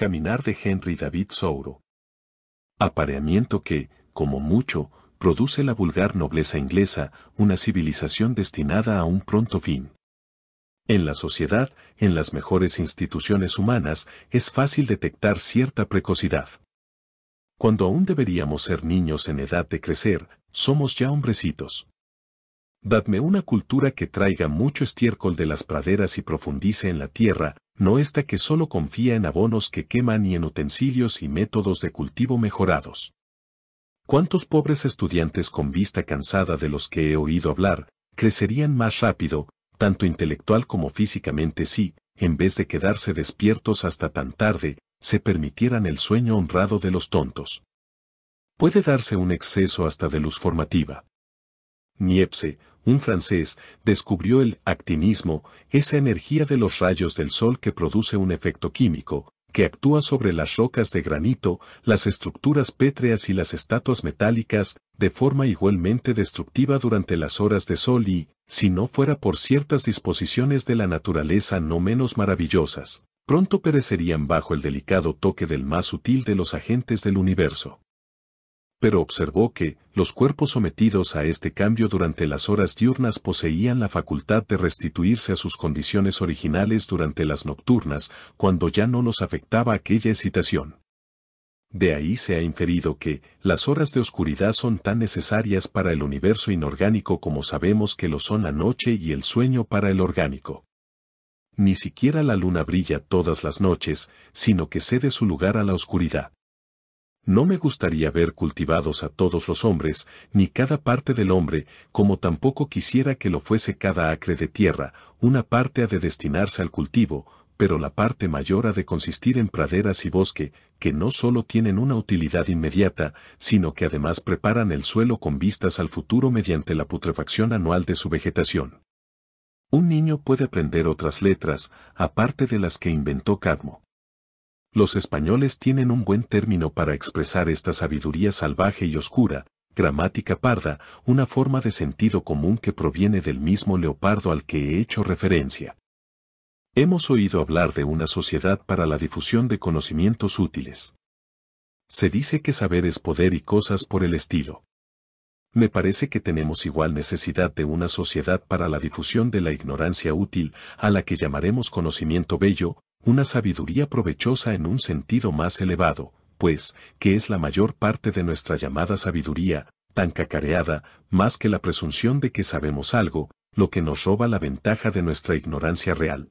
Caminar de Henry David Souro. Apareamiento que, como mucho, produce la vulgar nobleza inglesa, una civilización destinada a un pronto fin. En la sociedad, en las mejores instituciones humanas, es fácil detectar cierta precocidad. Cuando aún deberíamos ser niños en edad de crecer, somos ya hombrecitos. Dadme una cultura que traiga mucho estiércol de las praderas y profundice en la tierra, no esta que solo confía en abonos que queman y en utensilios y métodos de cultivo mejorados. ¿Cuántos pobres estudiantes con vista cansada de los que he oído hablar, crecerían más rápido, tanto intelectual como físicamente si, en vez de quedarse despiertos hasta tan tarde, se permitieran el sueño honrado de los tontos? Puede darse un exceso hasta de luz formativa. Niepse un francés, descubrió el actinismo, esa energía de los rayos del sol que produce un efecto químico, que actúa sobre las rocas de granito, las estructuras pétreas y las estatuas metálicas, de forma igualmente destructiva durante las horas de sol y, si no fuera por ciertas disposiciones de la naturaleza no menos maravillosas, pronto perecerían bajo el delicado toque del más sutil de los agentes del universo pero observó que, los cuerpos sometidos a este cambio durante las horas diurnas poseían la facultad de restituirse a sus condiciones originales durante las nocturnas, cuando ya no nos afectaba aquella excitación. De ahí se ha inferido que, las horas de oscuridad son tan necesarias para el universo inorgánico como sabemos que lo son la noche y el sueño para el orgánico. Ni siquiera la luna brilla todas las noches, sino que cede su lugar a la oscuridad. No me gustaría ver cultivados a todos los hombres, ni cada parte del hombre, como tampoco quisiera que lo fuese cada acre de tierra, una parte ha de destinarse al cultivo, pero la parte mayor ha de consistir en praderas y bosque, que no solo tienen una utilidad inmediata, sino que además preparan el suelo con vistas al futuro mediante la putrefacción anual de su vegetación. Un niño puede aprender otras letras, aparte de las que inventó Cadmo. Los españoles tienen un buen término para expresar esta sabiduría salvaje y oscura, gramática parda, una forma de sentido común que proviene del mismo leopardo al que he hecho referencia. Hemos oído hablar de una sociedad para la difusión de conocimientos útiles. Se dice que saber es poder y cosas por el estilo. Me parece que tenemos igual necesidad de una sociedad para la difusión de la ignorancia útil, a la que llamaremos conocimiento bello, una sabiduría provechosa en un sentido más elevado, pues, que es la mayor parte de nuestra llamada sabiduría, tan cacareada, más que la presunción de que sabemos algo, lo que nos roba la ventaja de nuestra ignorancia real.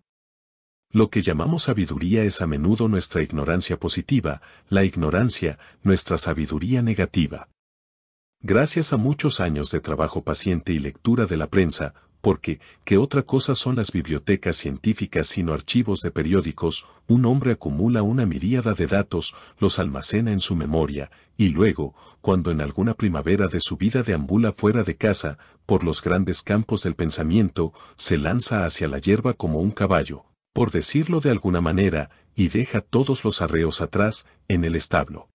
Lo que llamamos sabiduría es a menudo nuestra ignorancia positiva, la ignorancia, nuestra sabiduría negativa. Gracias a muchos años de trabajo paciente y lectura de la prensa, porque, ¿qué otra cosa son las bibliotecas científicas sino archivos de periódicos? Un hombre acumula una miríada de datos, los almacena en su memoria, y luego, cuando en alguna primavera de su vida deambula fuera de casa, por los grandes campos del pensamiento, se lanza hacia la hierba como un caballo, por decirlo de alguna manera, y deja todos los arreos atrás, en el establo.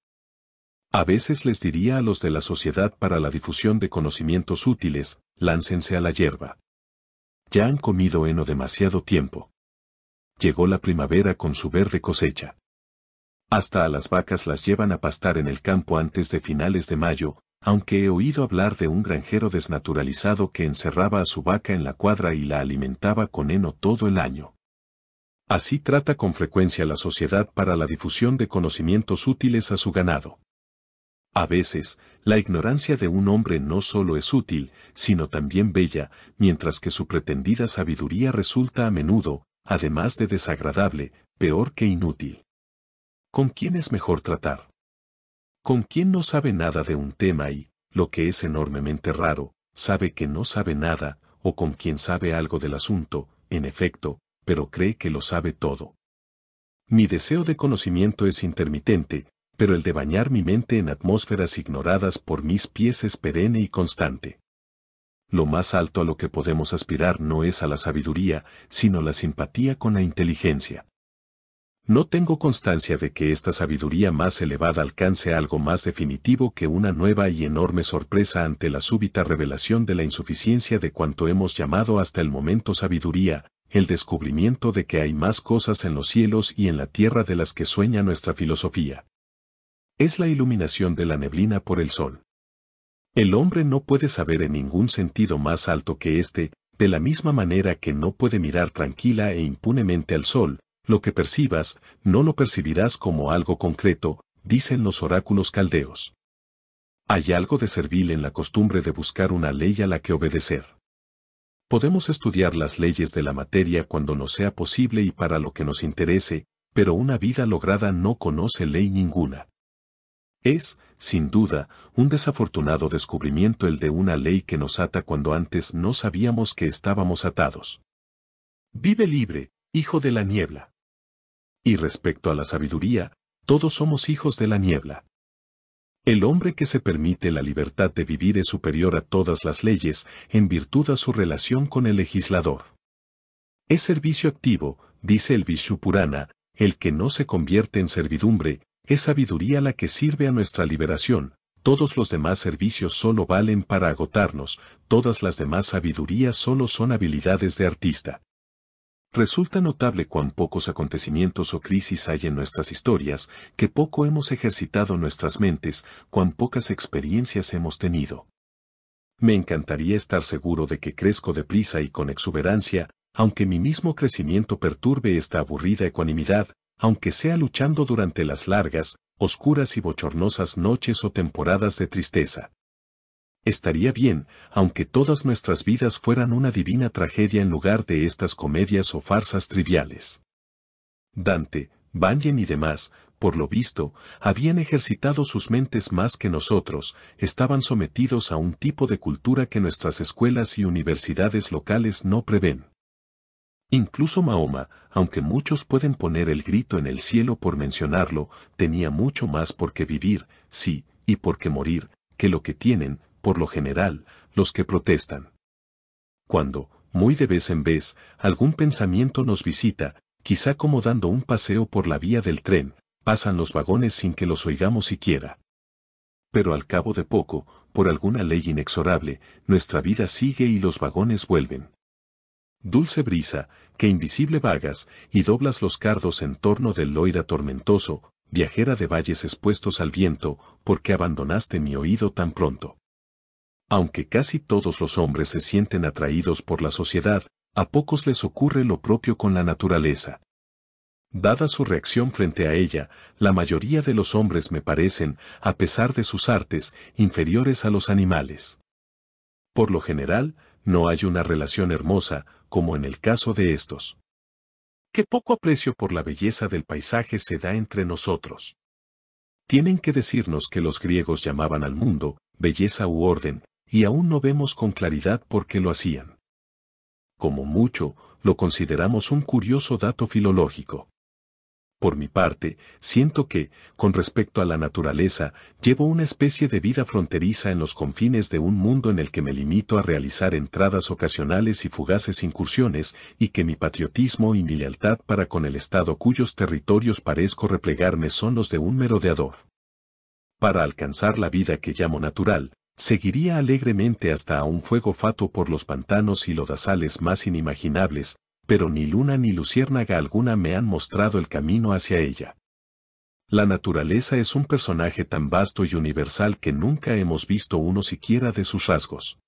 A veces les diría a los de la Sociedad para la Difusión de Conocimientos Útiles, láncense a la hierba ya han comido heno demasiado tiempo. Llegó la primavera con su verde cosecha. Hasta a las vacas las llevan a pastar en el campo antes de finales de mayo, aunque he oído hablar de un granjero desnaturalizado que encerraba a su vaca en la cuadra y la alimentaba con heno todo el año. Así trata con frecuencia la sociedad para la difusión de conocimientos útiles a su ganado. A veces, la ignorancia de un hombre no solo es útil, sino también bella, mientras que su pretendida sabiduría resulta a menudo, además de desagradable, peor que inútil. ¿Con quién es mejor tratar? Con quien no sabe nada de un tema y, lo que es enormemente raro, sabe que no sabe nada, o con quien sabe algo del asunto, en efecto, pero cree que lo sabe todo. Mi deseo de conocimiento es intermitente, pero el de bañar mi mente en atmósferas ignoradas por mis pies es perenne y constante. Lo más alto a lo que podemos aspirar no es a la sabiduría, sino la simpatía con la inteligencia. No tengo constancia de que esta sabiduría más elevada alcance algo más definitivo que una nueva y enorme sorpresa ante la súbita revelación de la insuficiencia de cuanto hemos llamado hasta el momento sabiduría, el descubrimiento de que hay más cosas en los cielos y en la tierra de las que sueña nuestra filosofía es la iluminación de la neblina por el sol. El hombre no puede saber en ningún sentido más alto que este, de la misma manera que no puede mirar tranquila e impunemente al sol, lo que percibas, no lo percibirás como algo concreto, dicen los oráculos caldeos. Hay algo de servil en la costumbre de buscar una ley a la que obedecer. Podemos estudiar las leyes de la materia cuando nos sea posible y para lo que nos interese, pero una vida lograda no conoce ley ninguna. Es, sin duda, un desafortunado descubrimiento el de una ley que nos ata cuando antes no sabíamos que estábamos atados. Vive libre, hijo de la niebla. Y respecto a la sabiduría, todos somos hijos de la niebla. El hombre que se permite la libertad de vivir es superior a todas las leyes en virtud a su relación con el legislador. Es servicio activo, dice el Vishupurana, el que no se convierte en servidumbre, es sabiduría la que sirve a nuestra liberación, todos los demás servicios solo valen para agotarnos, todas las demás sabidurías solo son habilidades de artista. Resulta notable cuán pocos acontecimientos o crisis hay en nuestras historias, que poco hemos ejercitado nuestras mentes, cuán pocas experiencias hemos tenido. Me encantaría estar seguro de que crezco deprisa y con exuberancia, aunque mi mismo crecimiento perturbe esta aburrida ecuanimidad, aunque sea luchando durante las largas, oscuras y bochornosas noches o temporadas de tristeza. Estaría bien, aunque todas nuestras vidas fueran una divina tragedia en lugar de estas comedias o farsas triviales. Dante, Banyan y demás, por lo visto, habían ejercitado sus mentes más que nosotros, estaban sometidos a un tipo de cultura que nuestras escuelas y universidades locales no prevén. Incluso Mahoma, aunque muchos pueden poner el grito en el cielo por mencionarlo, tenía mucho más por qué vivir, sí, y por qué morir, que lo que tienen, por lo general, los que protestan. Cuando, muy de vez en vez, algún pensamiento nos visita, quizá como dando un paseo por la vía del tren, pasan los vagones sin que los oigamos siquiera. Pero al cabo de poco, por alguna ley inexorable, nuestra vida sigue y los vagones vuelven dulce brisa, que invisible vagas, y doblas los cardos en torno del loira tormentoso, viajera de valles expuestos al viento, porque abandonaste mi oído tan pronto. Aunque casi todos los hombres se sienten atraídos por la sociedad, a pocos les ocurre lo propio con la naturaleza. Dada su reacción frente a ella, la mayoría de los hombres me parecen, a pesar de sus artes, inferiores a los animales. Por lo general, no hay una relación hermosa, como en el caso de estos. Qué poco aprecio por la belleza del paisaje se da entre nosotros. Tienen que decirnos que los griegos llamaban al mundo, belleza u orden, y aún no vemos con claridad por qué lo hacían. Como mucho, lo consideramos un curioso dato filológico. Por mi parte, siento que, con respecto a la naturaleza, llevo una especie de vida fronteriza en los confines de un mundo en el que me limito a realizar entradas ocasionales y fugaces incursiones, y que mi patriotismo y mi lealtad para con el Estado cuyos territorios parezco replegarme son los de un merodeador. Para alcanzar la vida que llamo natural, seguiría alegremente hasta a un fuego fato por los pantanos y lodazales más inimaginables, pero ni luna ni luciérnaga alguna me han mostrado el camino hacia ella. La naturaleza es un personaje tan vasto y universal que nunca hemos visto uno siquiera de sus rasgos.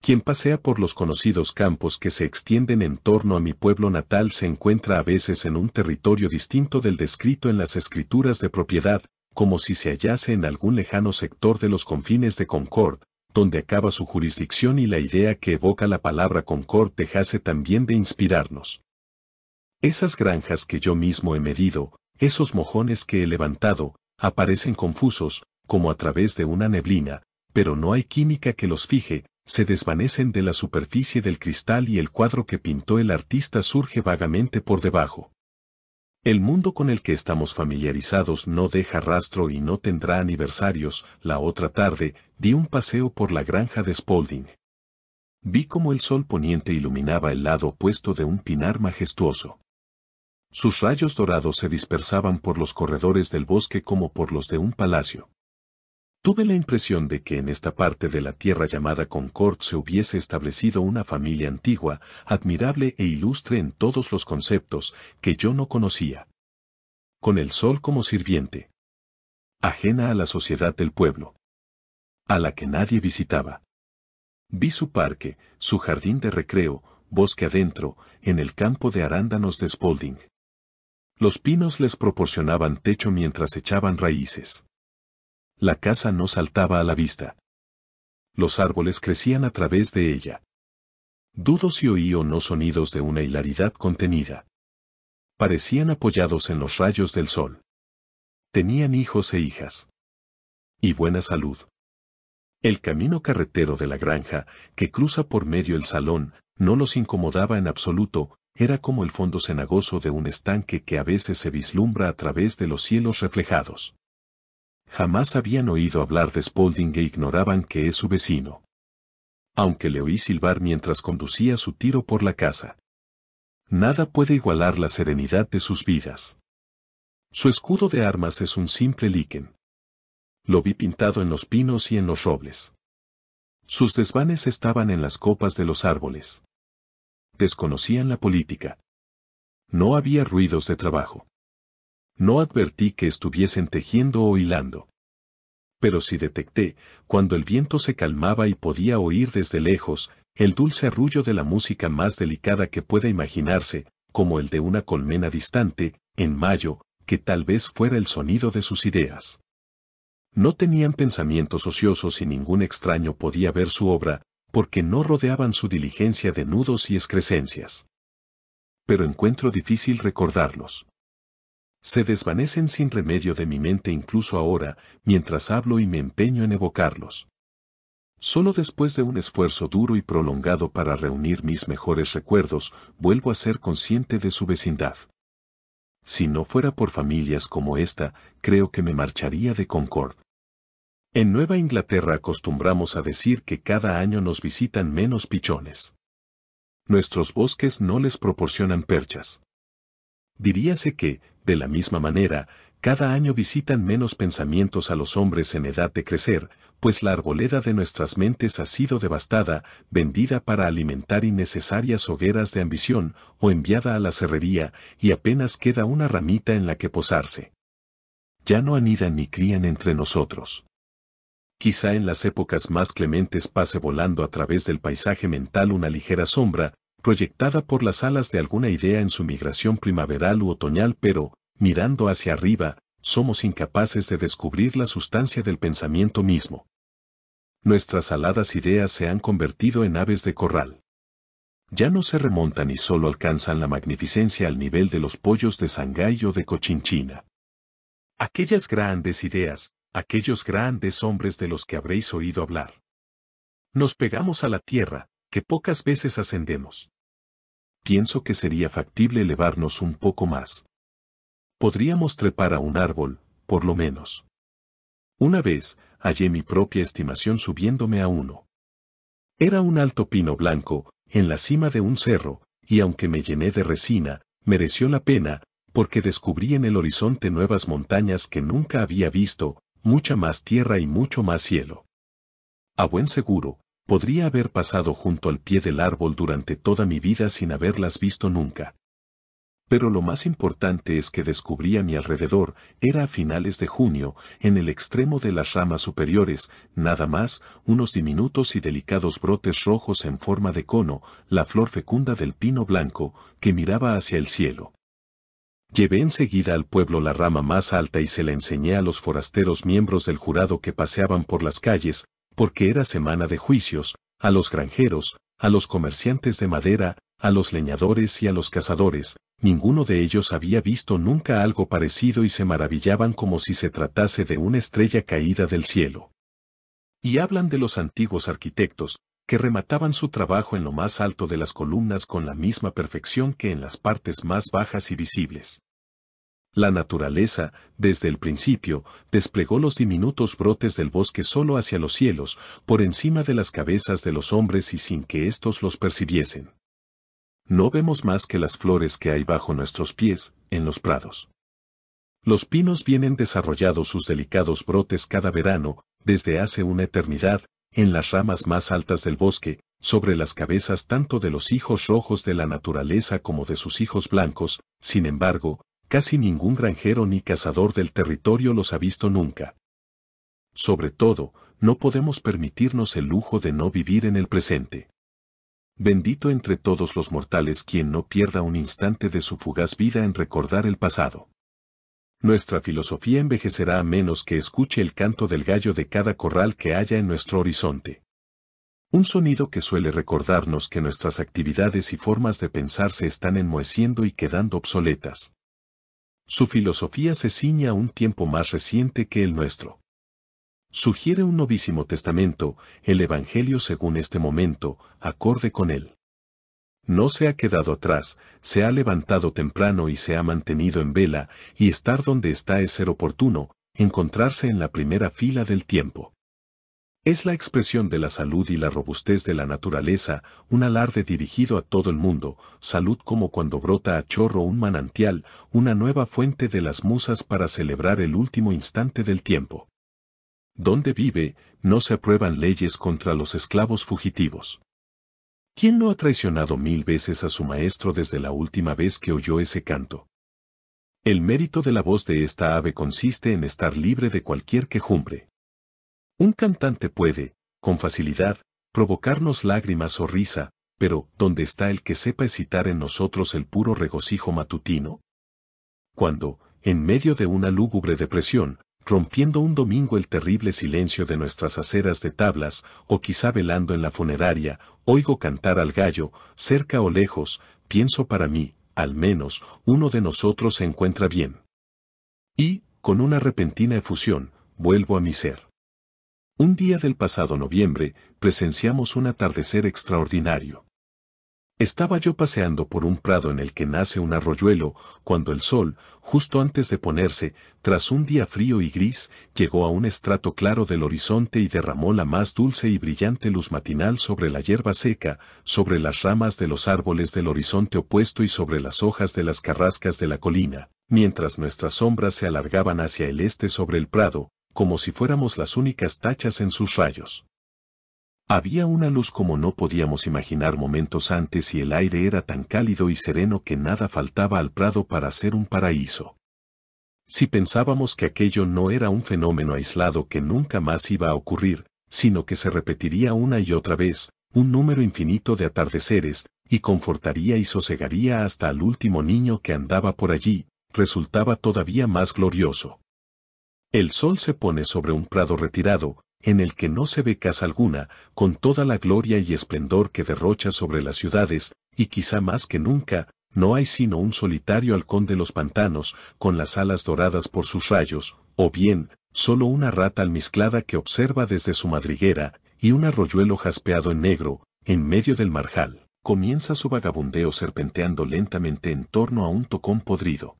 Quien pasea por los conocidos campos que se extienden en torno a mi pueblo natal se encuentra a veces en un territorio distinto del descrito en las escrituras de propiedad, como si se hallase en algún lejano sector de los confines de Concord, donde acaba su jurisdicción y la idea que evoca la palabra Concord dejase también de inspirarnos. Esas granjas que yo mismo he medido, esos mojones que he levantado, aparecen confusos, como a través de una neblina, pero no hay química que los fije, se desvanecen de la superficie del cristal y el cuadro que pintó el artista surge vagamente por debajo. El mundo con el que estamos familiarizados no deja rastro y no tendrá aniversarios. La otra tarde, di un paseo por la granja de Spalding. Vi cómo el sol poniente iluminaba el lado opuesto de un pinar majestuoso. Sus rayos dorados se dispersaban por los corredores del bosque como por los de un palacio. Tuve la impresión de que en esta parte de la tierra llamada Concord se hubiese establecido una familia antigua, admirable e ilustre en todos los conceptos, que yo no conocía. Con el sol como sirviente. Ajena a la sociedad del pueblo. A la que nadie visitaba. Vi su parque, su jardín de recreo, bosque adentro, en el campo de arándanos de Spalding. Los pinos les proporcionaban techo mientras echaban raíces. La casa no saltaba a la vista. Los árboles crecían a través de ella. Dudo si oí o no sonidos de una hilaridad contenida. Parecían apoyados en los rayos del sol. Tenían hijos e hijas. Y buena salud. El camino carretero de la granja, que cruza por medio el salón, no los incomodaba en absoluto, era como el fondo cenagoso de un estanque que a veces se vislumbra a través de los cielos reflejados. Jamás habían oído hablar de Spalding e ignoraban que es su vecino. Aunque le oí silbar mientras conducía su tiro por la casa. Nada puede igualar la serenidad de sus vidas. Su escudo de armas es un simple liquen. Lo vi pintado en los pinos y en los robles. Sus desvanes estaban en las copas de los árboles. Desconocían la política. No había ruidos de trabajo. No advertí que estuviesen tejiendo o hilando. Pero sí detecté, cuando el viento se calmaba y podía oír desde lejos, el dulce arrullo de la música más delicada que pueda imaginarse, como el de una colmena distante, en mayo, que tal vez fuera el sonido de sus ideas. No tenían pensamientos ociosos y ningún extraño podía ver su obra, porque no rodeaban su diligencia de nudos y excrescencias. Pero encuentro difícil recordarlos se desvanecen sin remedio de mi mente incluso ahora, mientras hablo y me empeño en evocarlos. Solo después de un esfuerzo duro y prolongado para reunir mis mejores recuerdos, vuelvo a ser consciente de su vecindad. Si no fuera por familias como esta, creo que me marcharía de Concord. En Nueva Inglaterra acostumbramos a decir que cada año nos visitan menos pichones. Nuestros bosques no les proporcionan perchas diríase que, de la misma manera, cada año visitan menos pensamientos a los hombres en edad de crecer, pues la arboleda de nuestras mentes ha sido devastada, vendida para alimentar innecesarias hogueras de ambición o enviada a la cerrería, y apenas queda una ramita en la que posarse. Ya no anidan ni crían entre nosotros. Quizá en las épocas más clementes pase volando a través del paisaje mental una ligera sombra, proyectada por las alas de alguna idea en su migración primaveral u otoñal, pero, mirando hacia arriba, somos incapaces de descubrir la sustancia del pensamiento mismo. Nuestras aladas ideas se han convertido en aves de corral. Ya no se remontan y solo alcanzan la magnificencia al nivel de los pollos de Shanghái o de Cochinchina. Aquellas grandes ideas, aquellos grandes hombres de los que habréis oído hablar. Nos pegamos a la tierra, que pocas veces ascendemos pienso que sería factible elevarnos un poco más. Podríamos trepar a un árbol, por lo menos. Una vez, hallé mi propia estimación subiéndome a uno. Era un alto pino blanco, en la cima de un cerro, y aunque me llené de resina, mereció la pena, porque descubrí en el horizonte nuevas montañas que nunca había visto, mucha más tierra y mucho más cielo. A buen seguro, Podría haber pasado junto al pie del árbol durante toda mi vida sin haberlas visto nunca. Pero lo más importante es que descubrí a mi alrededor, era a finales de junio, en el extremo de las ramas superiores, nada más, unos diminutos y delicados brotes rojos en forma de cono, la flor fecunda del pino blanco, que miraba hacia el cielo. Llevé enseguida al pueblo la rama más alta y se la enseñé a los forasteros miembros del jurado que paseaban por las calles, porque era semana de juicios, a los granjeros, a los comerciantes de madera, a los leñadores y a los cazadores, ninguno de ellos había visto nunca algo parecido y se maravillaban como si se tratase de una estrella caída del cielo. Y hablan de los antiguos arquitectos, que remataban su trabajo en lo más alto de las columnas con la misma perfección que en las partes más bajas y visibles. La naturaleza, desde el principio, desplegó los diminutos brotes del bosque solo hacia los cielos, por encima de las cabezas de los hombres y sin que éstos los percibiesen. No vemos más que las flores que hay bajo nuestros pies, en los prados. Los pinos vienen desarrollados sus delicados brotes cada verano, desde hace una eternidad, en las ramas más altas del bosque, sobre las cabezas tanto de los hijos rojos de la naturaleza como de sus hijos blancos, sin embargo, casi ningún granjero ni cazador del territorio los ha visto nunca. Sobre todo, no podemos permitirnos el lujo de no vivir en el presente. Bendito entre todos los mortales quien no pierda un instante de su fugaz vida en recordar el pasado. Nuestra filosofía envejecerá a menos que escuche el canto del gallo de cada corral que haya en nuestro horizonte. Un sonido que suele recordarnos que nuestras actividades y formas de pensar se están enmoheciendo y quedando obsoletas. Su filosofía se ciña a un tiempo más reciente que el nuestro. Sugiere un novísimo testamento, el Evangelio según este momento, acorde con él. No se ha quedado atrás, se ha levantado temprano y se ha mantenido en vela, y estar donde está es ser oportuno, encontrarse en la primera fila del tiempo. Es la expresión de la salud y la robustez de la naturaleza, un alarde dirigido a todo el mundo, salud como cuando brota a chorro un manantial, una nueva fuente de las musas para celebrar el último instante del tiempo. Donde vive, no se aprueban leyes contra los esclavos fugitivos. ¿Quién no ha traicionado mil veces a su maestro desde la última vez que oyó ese canto? El mérito de la voz de esta ave consiste en estar libre de cualquier quejumbre. Un cantante puede, con facilidad, provocarnos lágrimas o risa, pero ¿dónde está el que sepa excitar en nosotros el puro regocijo matutino? Cuando, en medio de una lúgubre depresión, rompiendo un domingo el terrible silencio de nuestras aceras de tablas, o quizá velando en la funeraria, oigo cantar al gallo, cerca o lejos, pienso para mí, al menos, uno de nosotros se encuentra bien. Y, con una repentina efusión, vuelvo a mi ser. Un día del pasado noviembre, presenciamos un atardecer extraordinario. Estaba yo paseando por un prado en el que nace un arroyuelo, cuando el sol, justo antes de ponerse, tras un día frío y gris, llegó a un estrato claro del horizonte y derramó la más dulce y brillante luz matinal sobre la hierba seca, sobre las ramas de los árboles del horizonte opuesto y sobre las hojas de las carrascas de la colina, mientras nuestras sombras se alargaban hacia el este sobre el prado, como si fuéramos las únicas tachas en sus rayos. Había una luz como no podíamos imaginar momentos antes y el aire era tan cálido y sereno que nada faltaba al prado para ser un paraíso. Si pensábamos que aquello no era un fenómeno aislado que nunca más iba a ocurrir, sino que se repetiría una y otra vez, un número infinito de atardeceres, y confortaría y sosegaría hasta al último niño que andaba por allí, resultaba todavía más glorioso. El sol se pone sobre un prado retirado, en el que no se ve casa alguna, con toda la gloria y esplendor que derrocha sobre las ciudades, y quizá más que nunca, no hay sino un solitario halcón de los pantanos, con las alas doradas por sus rayos, o bien, solo una rata almizclada que observa desde su madriguera, y un arroyuelo jaspeado en negro, en medio del marjal, comienza su vagabundeo serpenteando lentamente en torno a un tocón podrido.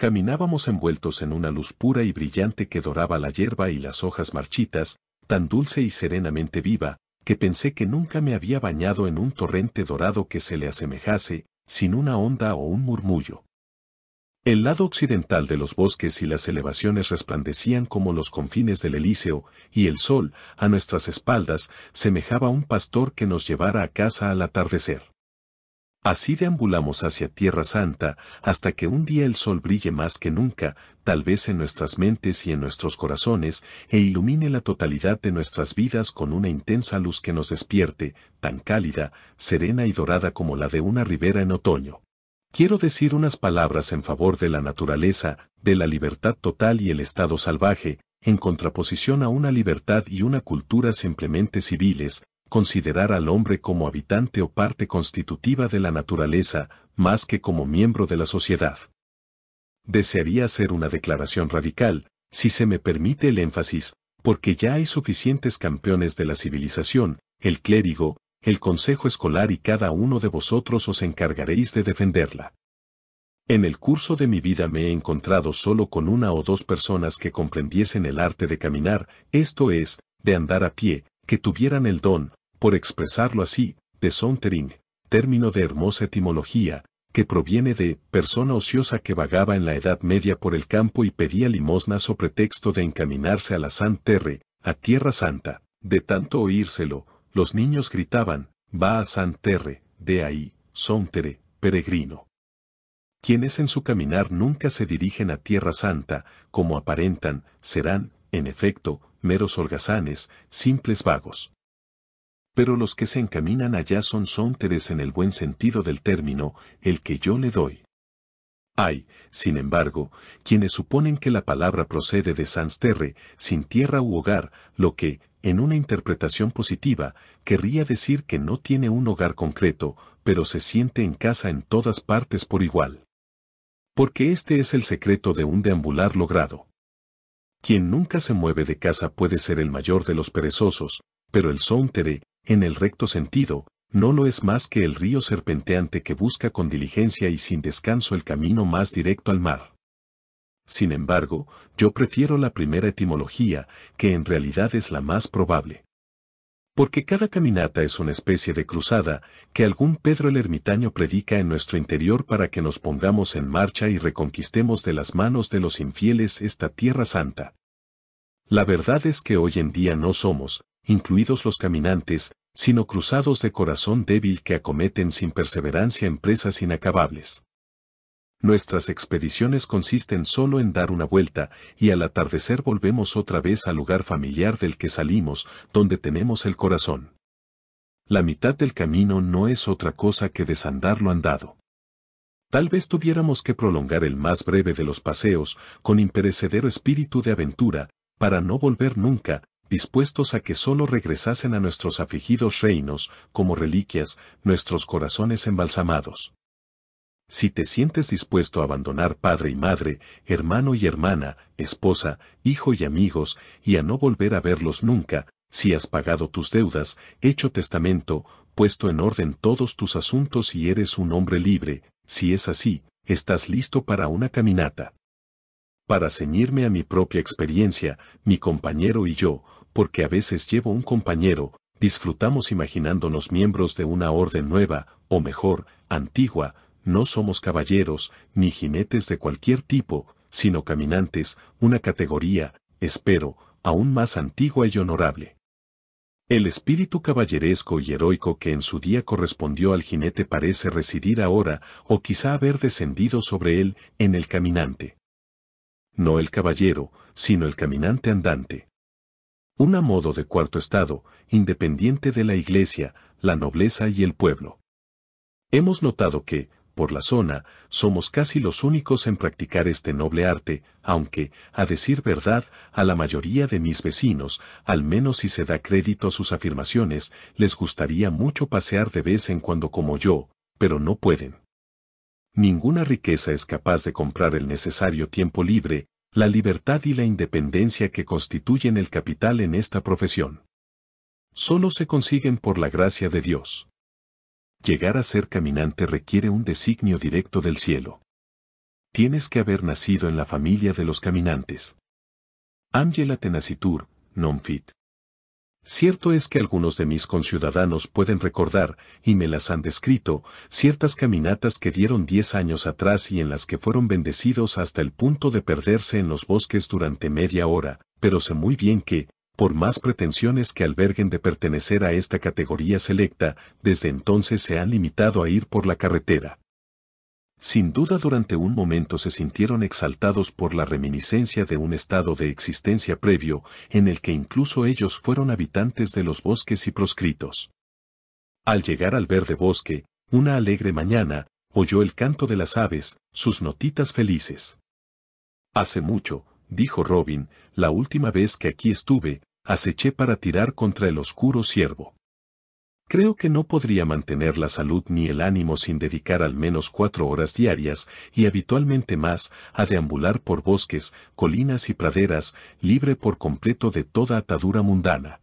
Caminábamos envueltos en una luz pura y brillante que doraba la hierba y las hojas marchitas, tan dulce y serenamente viva, que pensé que nunca me había bañado en un torrente dorado que se le asemejase, sin una onda o un murmullo. El lado occidental de los bosques y las elevaciones resplandecían como los confines del Elíseo, y el sol, a nuestras espaldas, semejaba un pastor que nos llevara a casa al atardecer. Así deambulamos hacia Tierra Santa, hasta que un día el sol brille más que nunca, tal vez en nuestras mentes y en nuestros corazones, e ilumine la totalidad de nuestras vidas con una intensa luz que nos despierte, tan cálida, serena y dorada como la de una ribera en otoño. Quiero decir unas palabras en favor de la naturaleza, de la libertad total y el estado salvaje, en contraposición a una libertad y una cultura simplemente civiles, considerar al hombre como habitante o parte constitutiva de la naturaleza, más que como miembro de la sociedad. Desearía hacer una declaración radical, si se me permite el énfasis, porque ya hay suficientes campeones de la civilización, el clérigo, el consejo escolar y cada uno de vosotros os encargaréis de defenderla. En el curso de mi vida me he encontrado solo con una o dos personas que comprendiesen el arte de caminar, esto es, de andar a pie, que tuvieran el don, por expresarlo así, de Sontering, término de hermosa etimología, que proviene de persona ociosa que vagaba en la Edad Media por el campo y pedía limosna o pretexto de encaminarse a la Santerre, a Tierra Santa. De tanto oírselo, los niños gritaban, va a Santerre, de ahí, Sontere, peregrino. Quienes en su caminar nunca se dirigen a Tierra Santa, como aparentan, serán, en efecto, meros holgazanes, simples vagos pero los que se encaminan allá son sonteres en el buen sentido del término, el que yo le doy. Hay, sin embargo, quienes suponen que la palabra procede de sans terre, sin tierra u hogar, lo que, en una interpretación positiva, querría decir que no tiene un hogar concreto, pero se siente en casa en todas partes por igual. Porque este es el secreto de un deambular logrado. Quien nunca se mueve de casa puede ser el mayor de los perezosos, pero el sontere, en el recto sentido, no lo es más que el río serpenteante que busca con diligencia y sin descanso el camino más directo al mar. Sin embargo, yo prefiero la primera etimología, que en realidad es la más probable. Porque cada caminata es una especie de cruzada que algún Pedro el ermitaño predica en nuestro interior para que nos pongamos en marcha y reconquistemos de las manos de los infieles esta tierra santa. La verdad es que hoy en día no somos, incluidos los caminantes, sino cruzados de corazón débil que acometen sin perseverancia empresas inacabables. Nuestras expediciones consisten solo en dar una vuelta y al atardecer volvemos otra vez al lugar familiar del que salimos, donde tenemos el corazón. La mitad del camino no es otra cosa que desandar lo andado. Tal vez tuviéramos que prolongar el más breve de los paseos, con imperecedero espíritu de aventura, para no volver nunca, dispuestos a que sólo regresasen a nuestros afligidos reinos, como reliquias, nuestros corazones embalsamados. Si te sientes dispuesto a abandonar padre y madre, hermano y hermana, esposa, hijo y amigos, y a no volver a verlos nunca, si has pagado tus deudas, hecho testamento, puesto en orden todos tus asuntos y eres un hombre libre, si es así, estás listo para una caminata. Para ceñirme a mi propia experiencia, mi compañero y yo, porque a veces llevo un compañero, disfrutamos imaginándonos miembros de una orden nueva, o mejor, antigua, no somos caballeros, ni jinetes de cualquier tipo, sino caminantes, una categoría, espero, aún más antigua y honorable. El espíritu caballeresco y heroico que en su día correspondió al jinete parece residir ahora, o quizá haber descendido sobre él, en el caminante. No el caballero, sino el caminante andante una modo de cuarto estado, independiente de la iglesia, la nobleza y el pueblo. Hemos notado que, por la zona, somos casi los únicos en practicar este noble arte, aunque, a decir verdad, a la mayoría de mis vecinos, al menos si se da crédito a sus afirmaciones, les gustaría mucho pasear de vez en cuando como yo, pero no pueden. Ninguna riqueza es capaz de comprar el necesario tiempo libre, la libertad y la independencia que constituyen el capital en esta profesión. Solo se consiguen por la gracia de Dios. Llegar a ser caminante requiere un designio directo del cielo. Tienes que haber nacido en la familia de los caminantes. Angela Tenacitur, non fit. Cierto es que algunos de mis conciudadanos pueden recordar, y me las han descrito, ciertas caminatas que dieron diez años atrás y en las que fueron bendecidos hasta el punto de perderse en los bosques durante media hora, pero sé muy bien que, por más pretensiones que alberguen de pertenecer a esta categoría selecta, desde entonces se han limitado a ir por la carretera. Sin duda durante un momento se sintieron exaltados por la reminiscencia de un estado de existencia previo, en el que incluso ellos fueron habitantes de los bosques y proscritos. Al llegar al verde bosque, una alegre mañana, oyó el canto de las aves, sus notitas felices. Hace mucho, dijo Robin, la última vez que aquí estuve, aceché para tirar contra el oscuro ciervo. Creo que no podría mantener la salud ni el ánimo sin dedicar al menos cuatro horas diarias, y habitualmente más, a deambular por bosques, colinas y praderas, libre por completo de toda atadura mundana.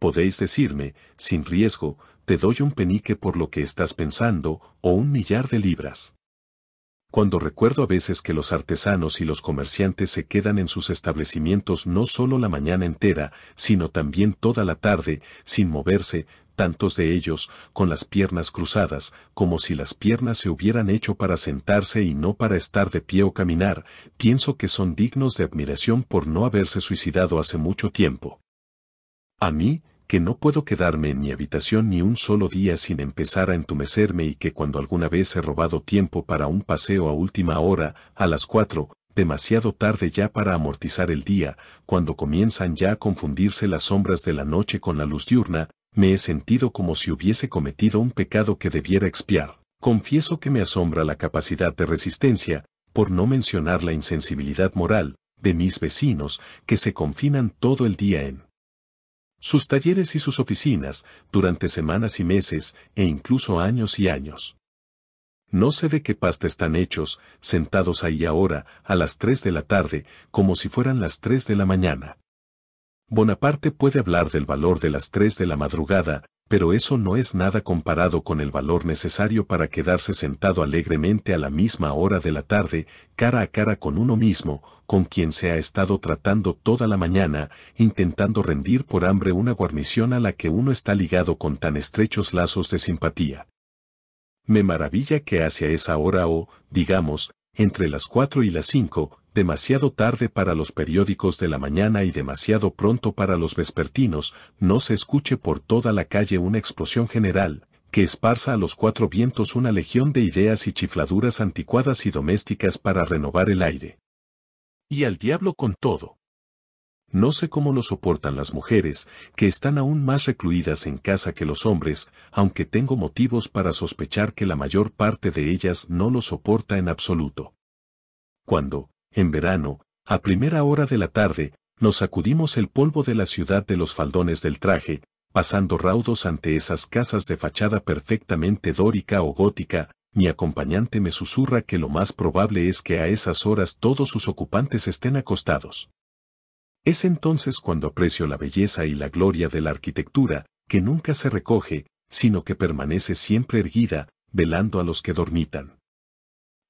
Podéis decirme, sin riesgo, te doy un penique por lo que estás pensando, o un millar de libras. Cuando recuerdo a veces que los artesanos y los comerciantes se quedan en sus establecimientos no solo la mañana entera, sino también toda la tarde, sin moverse, tantos de ellos, con las piernas cruzadas, como si las piernas se hubieran hecho para sentarse y no para estar de pie o caminar, pienso que son dignos de admiración por no haberse suicidado hace mucho tiempo. A mí, que no puedo quedarme en mi habitación ni un solo día sin empezar a entumecerme y que cuando alguna vez he robado tiempo para un paseo a última hora, a las cuatro, demasiado tarde ya para amortizar el día, cuando comienzan ya a confundirse las sombras de la noche con la luz diurna, me he sentido como si hubiese cometido un pecado que debiera expiar. Confieso que me asombra la capacidad de resistencia, por no mencionar la insensibilidad moral, de mis vecinos que se confinan todo el día en sus talleres y sus oficinas durante semanas y meses e incluso años y años. No sé de qué pasta están hechos, sentados ahí ahora, a las tres de la tarde, como si fueran las tres de la mañana. Bonaparte puede hablar del valor de las tres de la madrugada, pero eso no es nada comparado con el valor necesario para quedarse sentado alegremente a la misma hora de la tarde, cara a cara con uno mismo, con quien se ha estado tratando toda la mañana, intentando rendir por hambre una guarnición a la que uno está ligado con tan estrechos lazos de simpatía. Me maravilla que hacia esa hora o, digamos, entre las cuatro y las cinco, demasiado tarde para los periódicos de la mañana y demasiado pronto para los vespertinos, no se escuche por toda la calle una explosión general, que esparza a los cuatro vientos una legión de ideas y chifladuras anticuadas y domésticas para renovar el aire. Y al diablo con todo. No sé cómo lo soportan las mujeres, que están aún más recluidas en casa que los hombres, aunque tengo motivos para sospechar que la mayor parte de ellas no lo soporta en absoluto. Cuando, en verano, a primera hora de la tarde, nos sacudimos el polvo de la ciudad de los faldones del traje, pasando raudos ante esas casas de fachada perfectamente dórica o gótica, mi acompañante me susurra que lo más probable es que a esas horas todos sus ocupantes estén acostados. Es entonces cuando aprecio la belleza y la gloria de la arquitectura, que nunca se recoge, sino que permanece siempre erguida, velando a los que dormitan.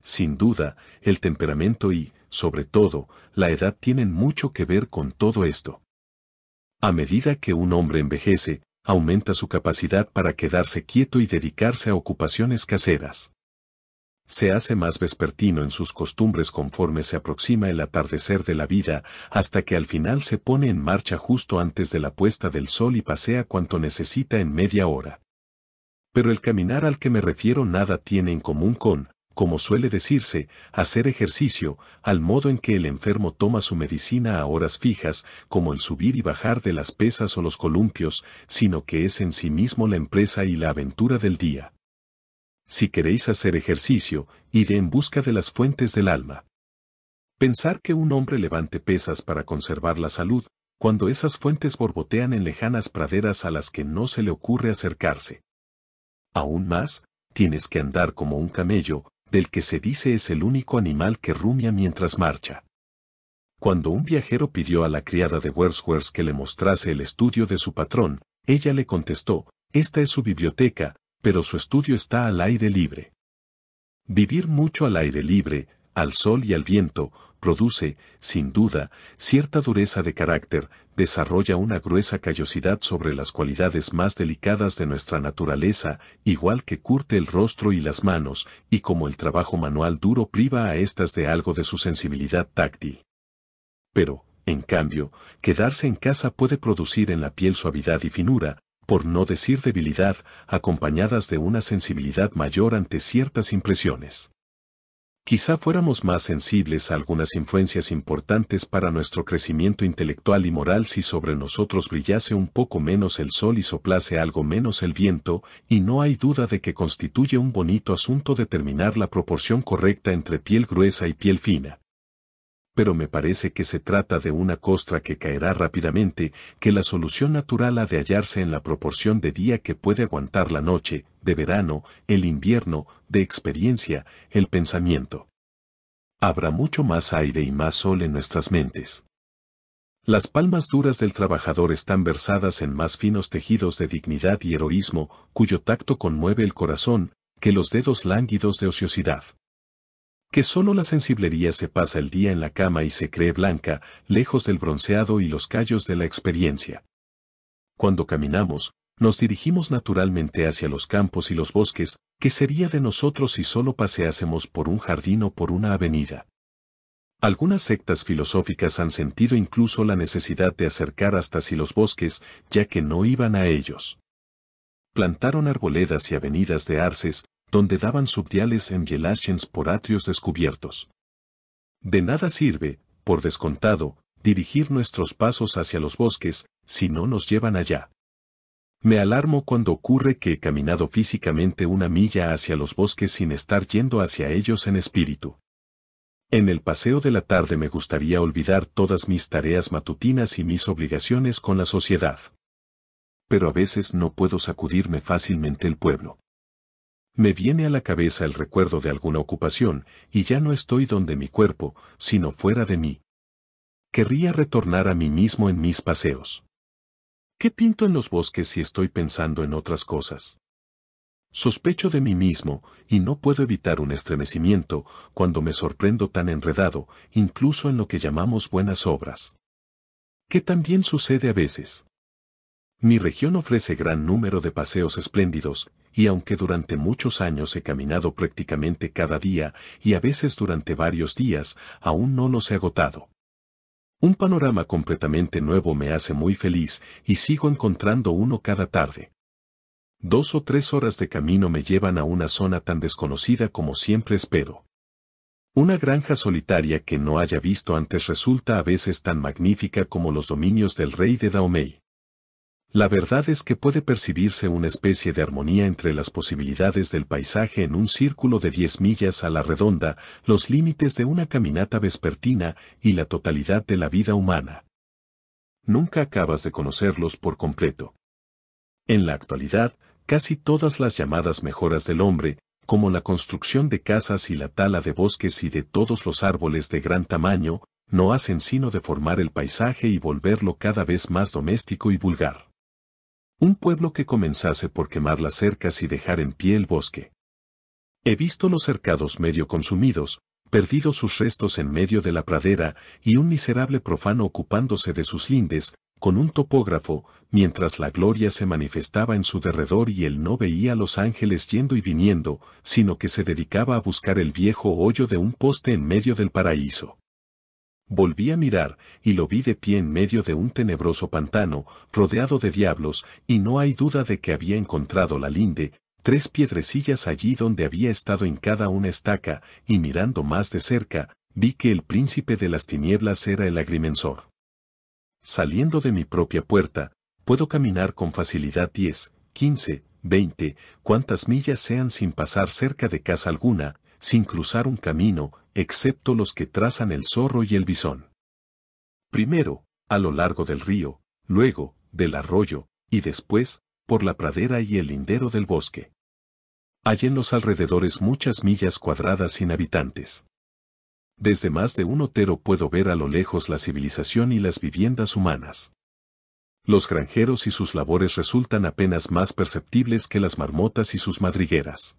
Sin duda, el temperamento y, sobre todo, la edad tienen mucho que ver con todo esto. A medida que un hombre envejece, aumenta su capacidad para quedarse quieto y dedicarse a ocupaciones caseras. Se hace más vespertino en sus costumbres conforme se aproxima el atardecer de la vida, hasta que al final se pone en marcha justo antes de la puesta del sol y pasea cuanto necesita en media hora. Pero el caminar al que me refiero nada tiene en común con como suele decirse, hacer ejercicio, al modo en que el enfermo toma su medicina a horas fijas, como el subir y bajar de las pesas o los columpios, sino que es en sí mismo la empresa y la aventura del día. Si queréis hacer ejercicio, id en busca de las fuentes del alma. Pensar que un hombre levante pesas para conservar la salud, cuando esas fuentes borbotean en lejanas praderas a las que no se le ocurre acercarse. Aún más, tienes que andar como un camello, del que se dice es el único animal que rumia mientras marcha. Cuando un viajero pidió a la criada de Wordsworth que le mostrase el estudio de su patrón, ella le contestó, esta es su biblioteca, pero su estudio está al aire libre. Vivir mucho al aire libre, al sol y al viento, produce, sin duda, cierta dureza de carácter, desarrolla una gruesa callosidad sobre las cualidades más delicadas de nuestra naturaleza, igual que curte el rostro y las manos, y como el trabajo manual duro priva a éstas de algo de su sensibilidad táctil. Pero, en cambio, quedarse en casa puede producir en la piel suavidad y finura, por no decir debilidad, acompañadas de una sensibilidad mayor ante ciertas impresiones. Quizá fuéramos más sensibles a algunas influencias importantes para nuestro crecimiento intelectual y moral si sobre nosotros brillase un poco menos el sol y soplase algo menos el viento, y no hay duda de que constituye un bonito asunto determinar la proporción correcta entre piel gruesa y piel fina. Pero me parece que se trata de una costra que caerá rápidamente, que la solución natural ha de hallarse en la proporción de día que puede aguantar la noche, de verano, el invierno, de experiencia, el pensamiento. Habrá mucho más aire y más sol en nuestras mentes. Las palmas duras del trabajador están versadas en más finos tejidos de dignidad y heroísmo, cuyo tacto conmueve el corazón, que los dedos lánguidos de ociosidad. Que solo la sensiblería se pasa el día en la cama y se cree blanca, lejos del bronceado y los callos de la experiencia. Cuando caminamos, nos dirigimos naturalmente hacia los campos y los bosques, que sería de nosotros si solo paseásemos por un jardín o por una avenida. Algunas sectas filosóficas han sentido incluso la necesidad de acercar hasta si los bosques, ya que no iban a ellos. Plantaron arboledas y avenidas de arces, donde daban subdiales en Yelashens por atrios descubiertos. De nada sirve, por descontado, dirigir nuestros pasos hacia los bosques, si no nos llevan allá. Me alarmo cuando ocurre que he caminado físicamente una milla hacia los bosques sin estar yendo hacia ellos en espíritu. En el paseo de la tarde me gustaría olvidar todas mis tareas matutinas y mis obligaciones con la sociedad. Pero a veces no puedo sacudirme fácilmente el pueblo. Me viene a la cabeza el recuerdo de alguna ocupación, y ya no estoy donde mi cuerpo, sino fuera de mí. Querría retornar a mí mismo en mis paseos. ¿Qué pinto en los bosques si estoy pensando en otras cosas? Sospecho de mí mismo, y no puedo evitar un estremecimiento cuando me sorprendo tan enredado, incluso en lo que llamamos buenas obras. ¿Qué también sucede a veces. Mi región ofrece gran número de paseos espléndidos, y aunque durante muchos años he caminado prácticamente cada día y a veces durante varios días, aún no los he agotado. Un panorama completamente nuevo me hace muy feliz y sigo encontrando uno cada tarde. Dos o tres horas de camino me llevan a una zona tan desconocida como siempre espero. Una granja solitaria que no haya visto antes resulta a veces tan magnífica como los dominios del rey de Daomei. La verdad es que puede percibirse una especie de armonía entre las posibilidades del paisaje en un círculo de 10 millas a la redonda, los límites de una caminata vespertina y la totalidad de la vida humana. Nunca acabas de conocerlos por completo. En la actualidad, casi todas las llamadas mejoras del hombre, como la construcción de casas y la tala de bosques y de todos los árboles de gran tamaño, no hacen sino deformar el paisaje y volverlo cada vez más doméstico y vulgar. Un pueblo que comenzase por quemar las cercas y dejar en pie el bosque. He visto los cercados medio consumidos, perdidos sus restos en medio de la pradera, y un miserable profano ocupándose de sus lindes, con un topógrafo, mientras la gloria se manifestaba en su derredor y él no veía a los ángeles yendo y viniendo, sino que se dedicaba a buscar el viejo hoyo de un poste en medio del paraíso. Volví a mirar, y lo vi de pie en medio de un tenebroso pantano, rodeado de diablos, y no hay duda de que había encontrado la linde, tres piedrecillas allí donde había estado en cada una estaca, y mirando más de cerca, vi que el príncipe de las tinieblas era el agrimensor. Saliendo de mi propia puerta, puedo caminar con facilidad diez, quince, veinte, cuantas millas sean sin pasar cerca de casa alguna, sin cruzar un camino, excepto los que trazan el zorro y el bisón. Primero, a lo largo del río, luego, del arroyo, y después, por la pradera y el lindero del bosque. Hay en los alrededores muchas millas cuadradas sin habitantes. Desde más de un otero puedo ver a lo lejos la civilización y las viviendas humanas. Los granjeros y sus labores resultan apenas más perceptibles que las marmotas y sus madrigueras.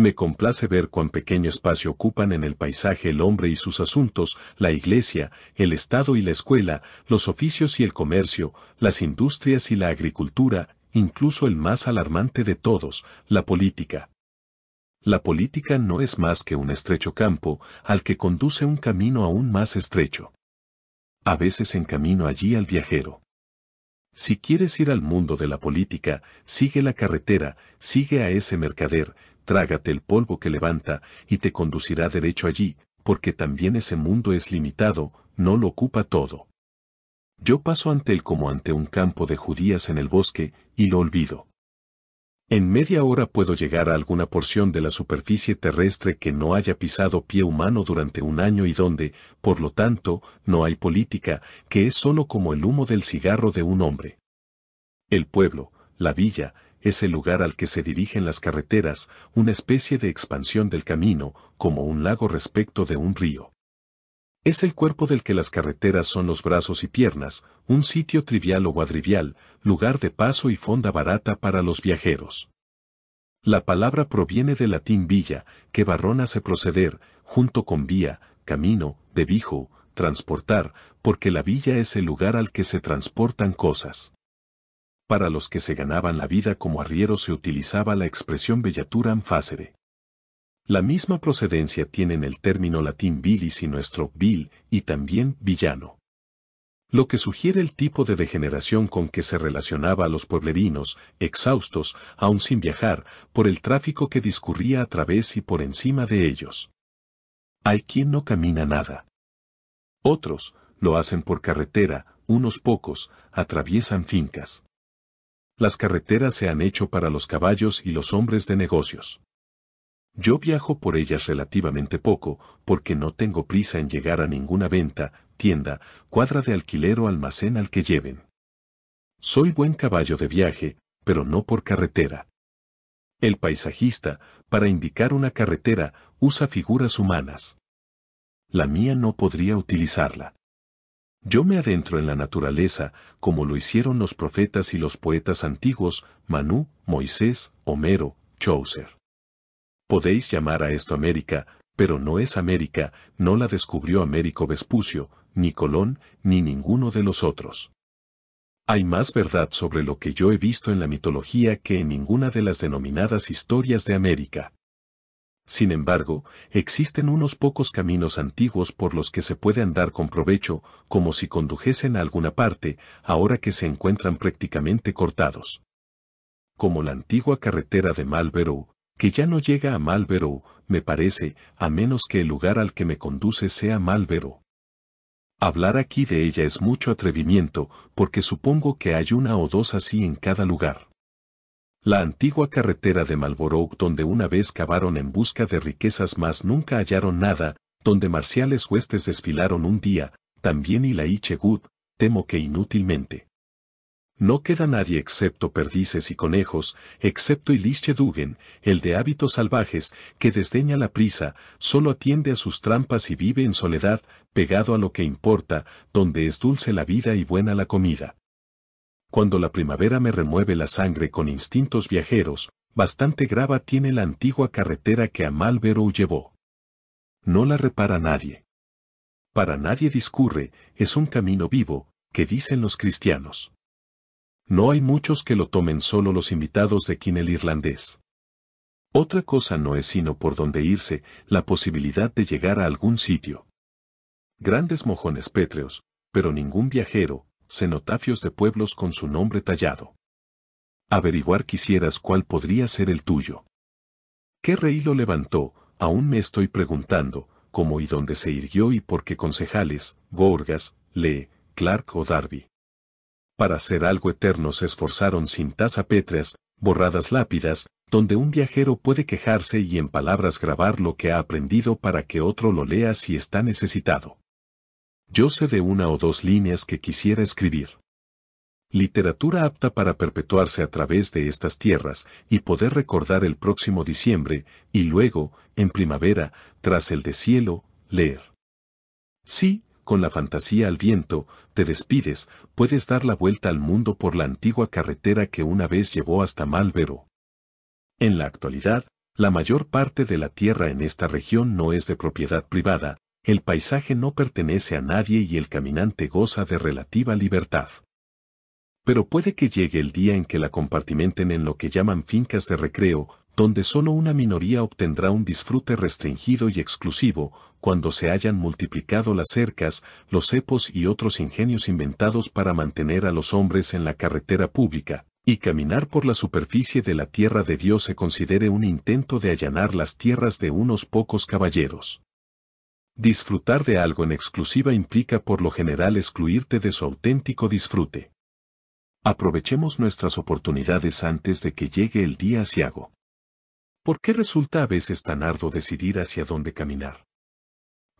Me complace ver cuán pequeño espacio ocupan en el paisaje el hombre y sus asuntos, la iglesia, el Estado y la escuela, los oficios y el comercio, las industrias y la agricultura, incluso el más alarmante de todos, la política. La política no es más que un estrecho campo al que conduce un camino aún más estrecho. A veces encamino allí al viajero. Si quieres ir al mundo de la política, sigue la carretera, sigue a ese mercader, trágate el polvo que levanta, y te conducirá derecho allí, porque también ese mundo es limitado, no lo ocupa todo. Yo paso ante él como ante un campo de judías en el bosque, y lo olvido. En media hora puedo llegar a alguna porción de la superficie terrestre que no haya pisado pie humano durante un año y donde, por lo tanto, no hay política, que es solo como el humo del cigarro de un hombre. El pueblo, la villa, es el lugar al que se dirigen las carreteras, una especie de expansión del camino, como un lago respecto de un río. Es el cuerpo del que las carreteras son los brazos y piernas, un sitio trivial o cuadrivial, lugar de paso y fonda barata para los viajeros. La palabra proviene del latín villa, que barrón hace proceder, junto con vía, camino, de vijo, transportar, porque la villa es el lugar al que se transportan cosas para los que se ganaban la vida como arrieros se utilizaba la expresión bellatura facere. La misma procedencia tienen el término latín bilis y nuestro vil, y también villano. Lo que sugiere el tipo de degeneración con que se relacionaba a los pueblerinos, exhaustos, aún sin viajar, por el tráfico que discurría a través y por encima de ellos. Hay quien no camina nada. Otros, lo hacen por carretera, unos pocos, atraviesan fincas las carreteras se han hecho para los caballos y los hombres de negocios. Yo viajo por ellas relativamente poco, porque no tengo prisa en llegar a ninguna venta, tienda, cuadra de alquiler o almacén al que lleven. Soy buen caballo de viaje, pero no por carretera. El paisajista, para indicar una carretera, usa figuras humanas. La mía no podría utilizarla. Yo me adentro en la naturaleza, como lo hicieron los profetas y los poetas antiguos, Manú, Moisés, Homero, Chaucer. Podéis llamar a esto América, pero no es América, no la descubrió Américo Vespucio, ni Colón, ni ninguno de los otros. Hay más verdad sobre lo que yo he visto en la mitología que en ninguna de las denominadas historias de América. Sin embargo, existen unos pocos caminos antiguos por los que se puede andar con provecho, como si condujesen a alguna parte, ahora que se encuentran prácticamente cortados. Como la antigua carretera de Malvero, que ya no llega a Malvero, me parece, a menos que el lugar al que me conduce sea Malvero. Hablar aquí de ella es mucho atrevimiento, porque supongo que hay una o dos así en cada lugar. La antigua carretera de Malborough donde una vez cavaron en busca de riquezas mas nunca hallaron nada, donde marciales huestes desfilaron un día, también y la Ichegud, temo que inútilmente. No queda nadie excepto perdices y conejos, excepto Ilische Dugen, el de hábitos salvajes, que desdeña la prisa, solo atiende a sus trampas y vive en soledad, pegado a lo que importa, donde es dulce la vida y buena la comida. Cuando la primavera me remueve la sangre con instintos viajeros, bastante grava tiene la antigua carretera que a Malvero llevó. No la repara nadie. Para nadie discurre, es un camino vivo, que dicen los cristianos. No hay muchos que lo tomen solo los invitados de Kinel irlandés. Otra cosa no es sino por dónde irse, la posibilidad de llegar a algún sitio. Grandes mojones pétreos, pero ningún viajero, cenotafios de pueblos con su nombre tallado. Averiguar quisieras cuál podría ser el tuyo. ¿Qué rey lo levantó? Aún me estoy preguntando, cómo y dónde se irguió y por qué concejales, Gorgas, Lee, Clark o Darby. Para hacer algo eterno se esforzaron sin taza pétreas, borradas lápidas, donde un viajero puede quejarse y en palabras grabar lo que ha aprendido para que otro lo lea si está necesitado. Yo sé de una o dos líneas que quisiera escribir. Literatura apta para perpetuarse a través de estas tierras y poder recordar el próximo diciembre y luego, en primavera, tras el de cielo, leer. Sí, con la fantasía al viento, te despides, puedes dar la vuelta al mundo por la antigua carretera que una vez llevó hasta Malvero. En la actualidad, la mayor parte de la tierra en esta región no es de propiedad privada, el paisaje no pertenece a nadie y el caminante goza de relativa libertad. Pero puede que llegue el día en que la compartimenten en lo que llaman fincas de recreo, donde solo una minoría obtendrá un disfrute restringido y exclusivo, cuando se hayan multiplicado las cercas, los cepos y otros ingenios inventados para mantener a los hombres en la carretera pública, y caminar por la superficie de la tierra de Dios se considere un intento de allanar las tierras de unos pocos caballeros. Disfrutar de algo en exclusiva implica por lo general excluirte de su auténtico disfrute. Aprovechemos nuestras oportunidades antes de que llegue el día asiago. ¿Por qué resulta a veces tan arduo decidir hacia dónde caminar?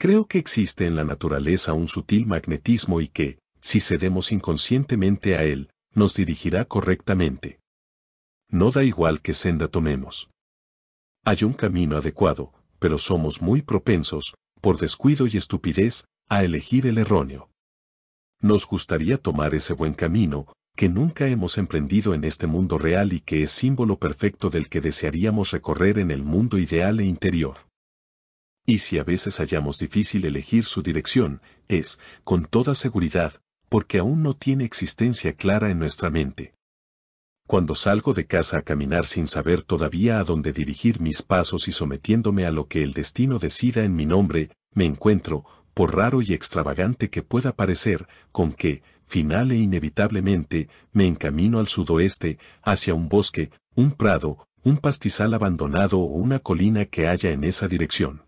Creo que existe en la naturaleza un sutil magnetismo y que, si cedemos inconscientemente a él, nos dirigirá correctamente. No da igual qué senda tomemos. Hay un camino adecuado, pero somos muy propensos, por descuido y estupidez, a elegir el erróneo. Nos gustaría tomar ese buen camino, que nunca hemos emprendido en este mundo real y que es símbolo perfecto del que desearíamos recorrer en el mundo ideal e interior. Y si a veces hallamos difícil elegir su dirección, es, con toda seguridad, porque aún no tiene existencia clara en nuestra mente cuando salgo de casa a caminar sin saber todavía a dónde dirigir mis pasos y sometiéndome a lo que el destino decida en mi nombre, me encuentro, por raro y extravagante que pueda parecer, con que, final e inevitablemente, me encamino al sudoeste, hacia un bosque, un prado, un pastizal abandonado o una colina que haya en esa dirección.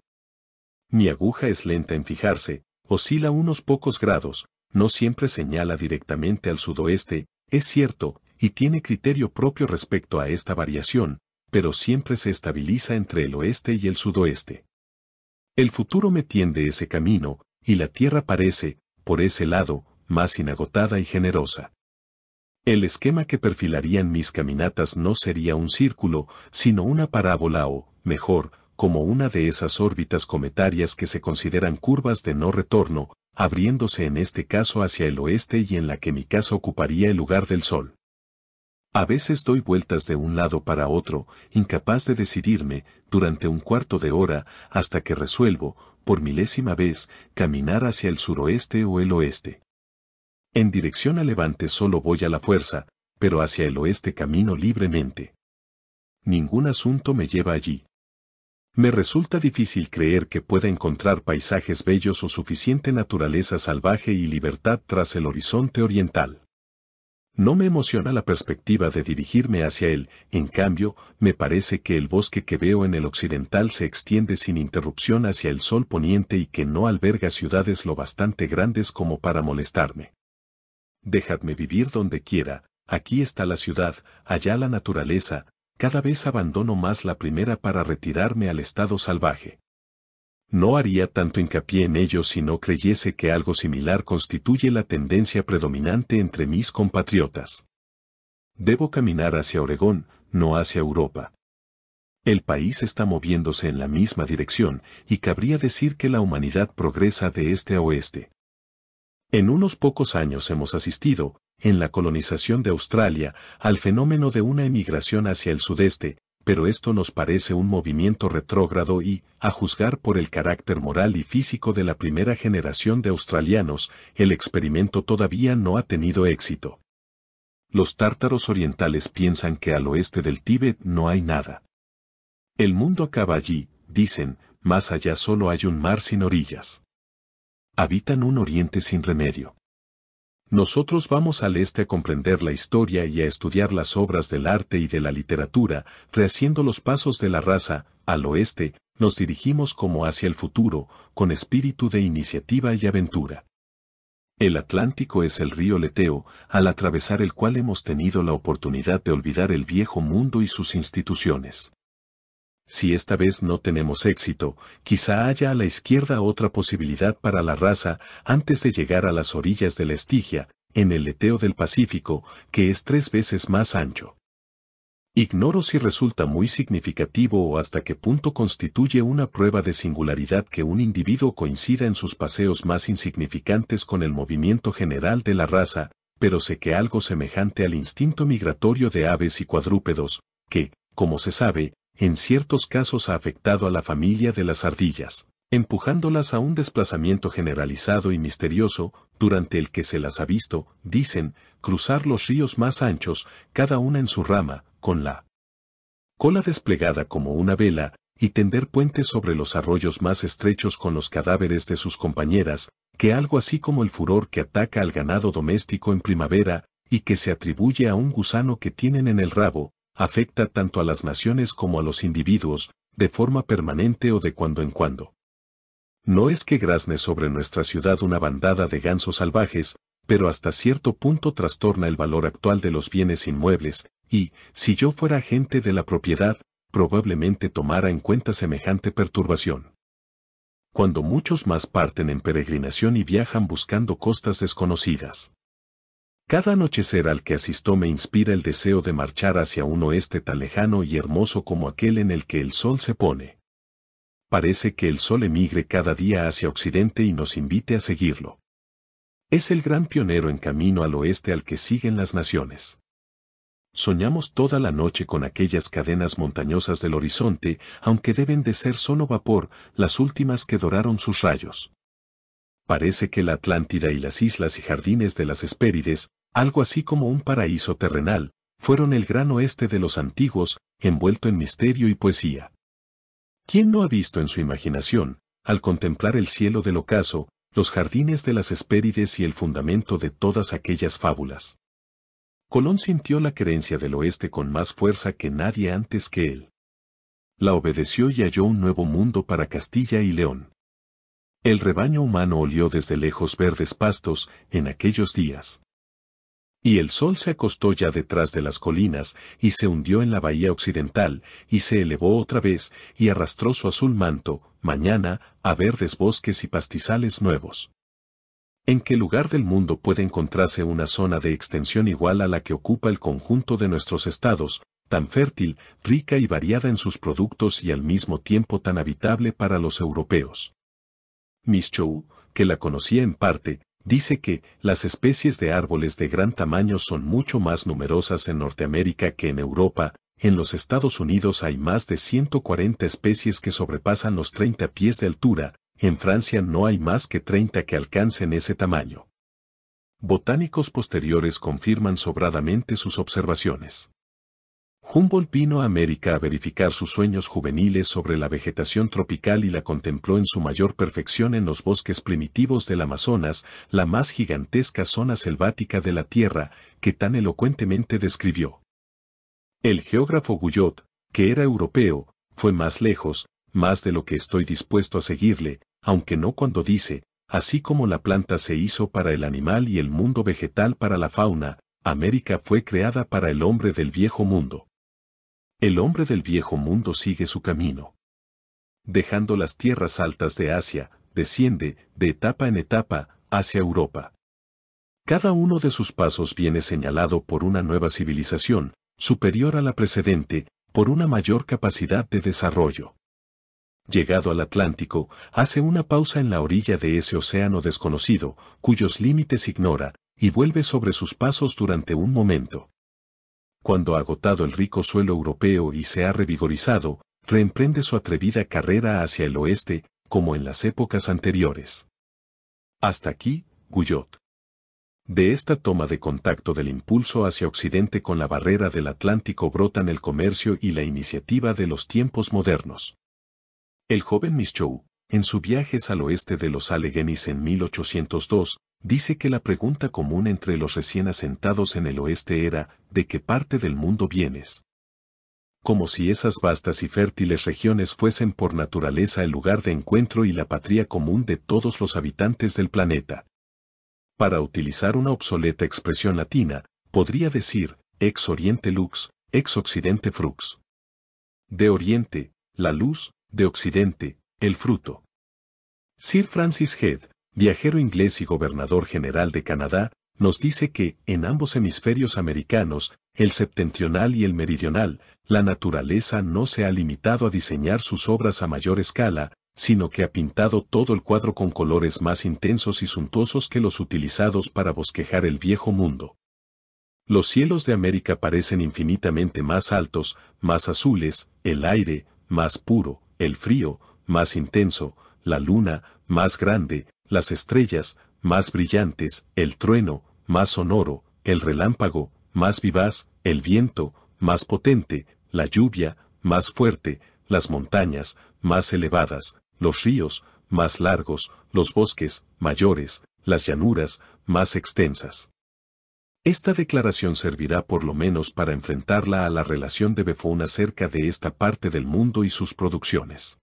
Mi aguja es lenta en fijarse, oscila unos pocos grados, no siempre señala directamente al sudoeste, es cierto, y tiene criterio propio respecto a esta variación, pero siempre se estabiliza entre el oeste y el sudoeste. El futuro me tiende ese camino, y la tierra parece, por ese lado, más inagotada y generosa. El esquema que perfilarían mis caminatas no sería un círculo, sino una parábola o, mejor, como una de esas órbitas cometarias que se consideran curvas de no retorno, abriéndose en este caso hacia el oeste y en la que mi casa ocuparía el lugar del Sol. A veces doy vueltas de un lado para otro, incapaz de decidirme, durante un cuarto de hora, hasta que resuelvo, por milésima vez, caminar hacia el suroeste o el oeste. En dirección a levante solo voy a la fuerza, pero hacia el oeste camino libremente. Ningún asunto me lleva allí. Me resulta difícil creer que pueda encontrar paisajes bellos o suficiente naturaleza salvaje y libertad tras el horizonte oriental. No me emociona la perspectiva de dirigirme hacia él, en cambio, me parece que el bosque que veo en el occidental se extiende sin interrupción hacia el sol poniente y que no alberga ciudades lo bastante grandes como para molestarme. Dejadme vivir donde quiera, aquí está la ciudad, allá la naturaleza, cada vez abandono más la primera para retirarme al estado salvaje no haría tanto hincapié en ello si no creyese que algo similar constituye la tendencia predominante entre mis compatriotas. Debo caminar hacia Oregón, no hacia Europa. El país está moviéndose en la misma dirección y cabría decir que la humanidad progresa de este a oeste. En unos pocos años hemos asistido, en la colonización de Australia, al fenómeno de una emigración hacia el sudeste, pero esto nos parece un movimiento retrógrado y, a juzgar por el carácter moral y físico de la primera generación de australianos, el experimento todavía no ha tenido éxito. Los tártaros orientales piensan que al oeste del Tíbet no hay nada. El mundo acaba allí, dicen, más allá solo hay un mar sin orillas. Habitan un oriente sin remedio. Nosotros vamos al este a comprender la historia y a estudiar las obras del arte y de la literatura, rehaciendo los pasos de la raza, al oeste, nos dirigimos como hacia el futuro, con espíritu de iniciativa y aventura. El Atlántico es el río Leteo, al atravesar el cual hemos tenido la oportunidad de olvidar el viejo mundo y sus instituciones si esta vez no tenemos éxito, quizá haya a la izquierda otra posibilidad para la raza antes de llegar a las orillas de la Estigia, en el leteo del Pacífico, que es tres veces más ancho. Ignoro si resulta muy significativo o hasta qué punto constituye una prueba de singularidad que un individuo coincida en sus paseos más insignificantes con el movimiento general de la raza, pero sé que algo semejante al instinto migratorio de aves y cuadrúpedos, que, como se sabe, en ciertos casos ha afectado a la familia de las ardillas, empujándolas a un desplazamiento generalizado y misterioso, durante el que se las ha visto, dicen, cruzar los ríos más anchos, cada una en su rama, con la cola desplegada como una vela, y tender puentes sobre los arroyos más estrechos con los cadáveres de sus compañeras, que algo así como el furor que ataca al ganado doméstico en primavera, y que se atribuye a un gusano que tienen en el rabo, afecta tanto a las naciones como a los individuos, de forma permanente o de cuando en cuando. No es que grazne sobre nuestra ciudad una bandada de gansos salvajes, pero hasta cierto punto trastorna el valor actual de los bienes inmuebles, y, si yo fuera agente de la propiedad, probablemente tomara en cuenta semejante perturbación. Cuando muchos más parten en peregrinación y viajan buscando costas desconocidas. Cada anochecer al que asistó me inspira el deseo de marchar hacia un oeste tan lejano y hermoso como aquel en el que el sol se pone. Parece que el sol emigre cada día hacia occidente y nos invite a seguirlo. Es el gran pionero en camino al oeste al que siguen las naciones. Soñamos toda la noche con aquellas cadenas montañosas del horizonte, aunque deben de ser solo vapor, las últimas que doraron sus rayos parece que la Atlántida y las islas y jardines de las Hespérides, algo así como un paraíso terrenal, fueron el gran oeste de los antiguos, envuelto en misterio y poesía. ¿Quién no ha visto en su imaginación, al contemplar el cielo del ocaso, los jardines de las Hespérides y el fundamento de todas aquellas fábulas? Colón sintió la creencia del oeste con más fuerza que nadie antes que él. La obedeció y halló un nuevo mundo para Castilla y León. El rebaño humano olió desde lejos verdes pastos en aquellos días. Y el sol se acostó ya detrás de las colinas, y se hundió en la bahía occidental, y se elevó otra vez, y arrastró su azul manto, mañana, a verdes bosques y pastizales nuevos. ¿En qué lugar del mundo puede encontrarse una zona de extensión igual a la que ocupa el conjunto de nuestros estados, tan fértil, rica y variada en sus productos y al mismo tiempo tan habitable para los europeos? Miss Chou, que la conocía en parte, dice que las especies de árboles de gran tamaño son mucho más numerosas en Norteamérica que en Europa, en los Estados Unidos hay más de 140 especies que sobrepasan los 30 pies de altura, en Francia no hay más que 30 que alcancen ese tamaño. Botánicos posteriores confirman sobradamente sus observaciones. Humboldt vino a América a verificar sus sueños juveniles sobre la vegetación tropical y la contempló en su mayor perfección en los bosques primitivos del Amazonas, la más gigantesca zona selvática de la Tierra, que tan elocuentemente describió. El geógrafo Guyot, que era europeo, fue más lejos, más de lo que estoy dispuesto a seguirle, aunque no cuando dice, así como la planta se hizo para el animal y el mundo vegetal para la fauna, América fue creada para el hombre del viejo mundo el hombre del viejo mundo sigue su camino. Dejando las tierras altas de Asia, desciende, de etapa en etapa, hacia Europa. Cada uno de sus pasos viene señalado por una nueva civilización, superior a la precedente, por una mayor capacidad de desarrollo. Llegado al Atlántico, hace una pausa en la orilla de ese océano desconocido, cuyos límites ignora, y vuelve sobre sus pasos durante un momento cuando ha agotado el rico suelo europeo y se ha revigorizado, reemprende su atrevida carrera hacia el oeste, como en las épocas anteriores. Hasta aquí, Guyot. De esta toma de contacto del impulso hacia Occidente con la barrera del Atlántico brotan el comercio y la iniciativa de los tiempos modernos. El joven Mischou, en su Viajes al oeste de los Alleghenies en 1802, dice que la pregunta común entre los recién asentados en el oeste era, ¿de qué parte del mundo vienes? Como si esas vastas y fértiles regiones fuesen por naturaleza el lugar de encuentro y la patria común de todos los habitantes del planeta. Para utilizar una obsoleta expresión latina, podría decir, ex oriente lux, ex occidente frux. De oriente, la luz, de occidente, el fruto. Sir Francis Head, viajero inglés y gobernador general de Canadá, nos dice que, en ambos hemisferios americanos, el septentrional y el meridional, la naturaleza no se ha limitado a diseñar sus obras a mayor escala, sino que ha pintado todo el cuadro con colores más intensos y suntuosos que los utilizados para bosquejar el viejo mundo. Los cielos de América parecen infinitamente más altos, más azules, el aire, más puro, el frío, más intenso, la luna, más grande, las estrellas, más brillantes, el trueno, más sonoro, el relámpago, más vivaz, el viento, más potente, la lluvia, más fuerte, las montañas, más elevadas, los ríos, más largos, los bosques, mayores, las llanuras, más extensas. Esta declaración servirá por lo menos para enfrentarla a la relación de Befón acerca de esta parte del mundo y sus producciones.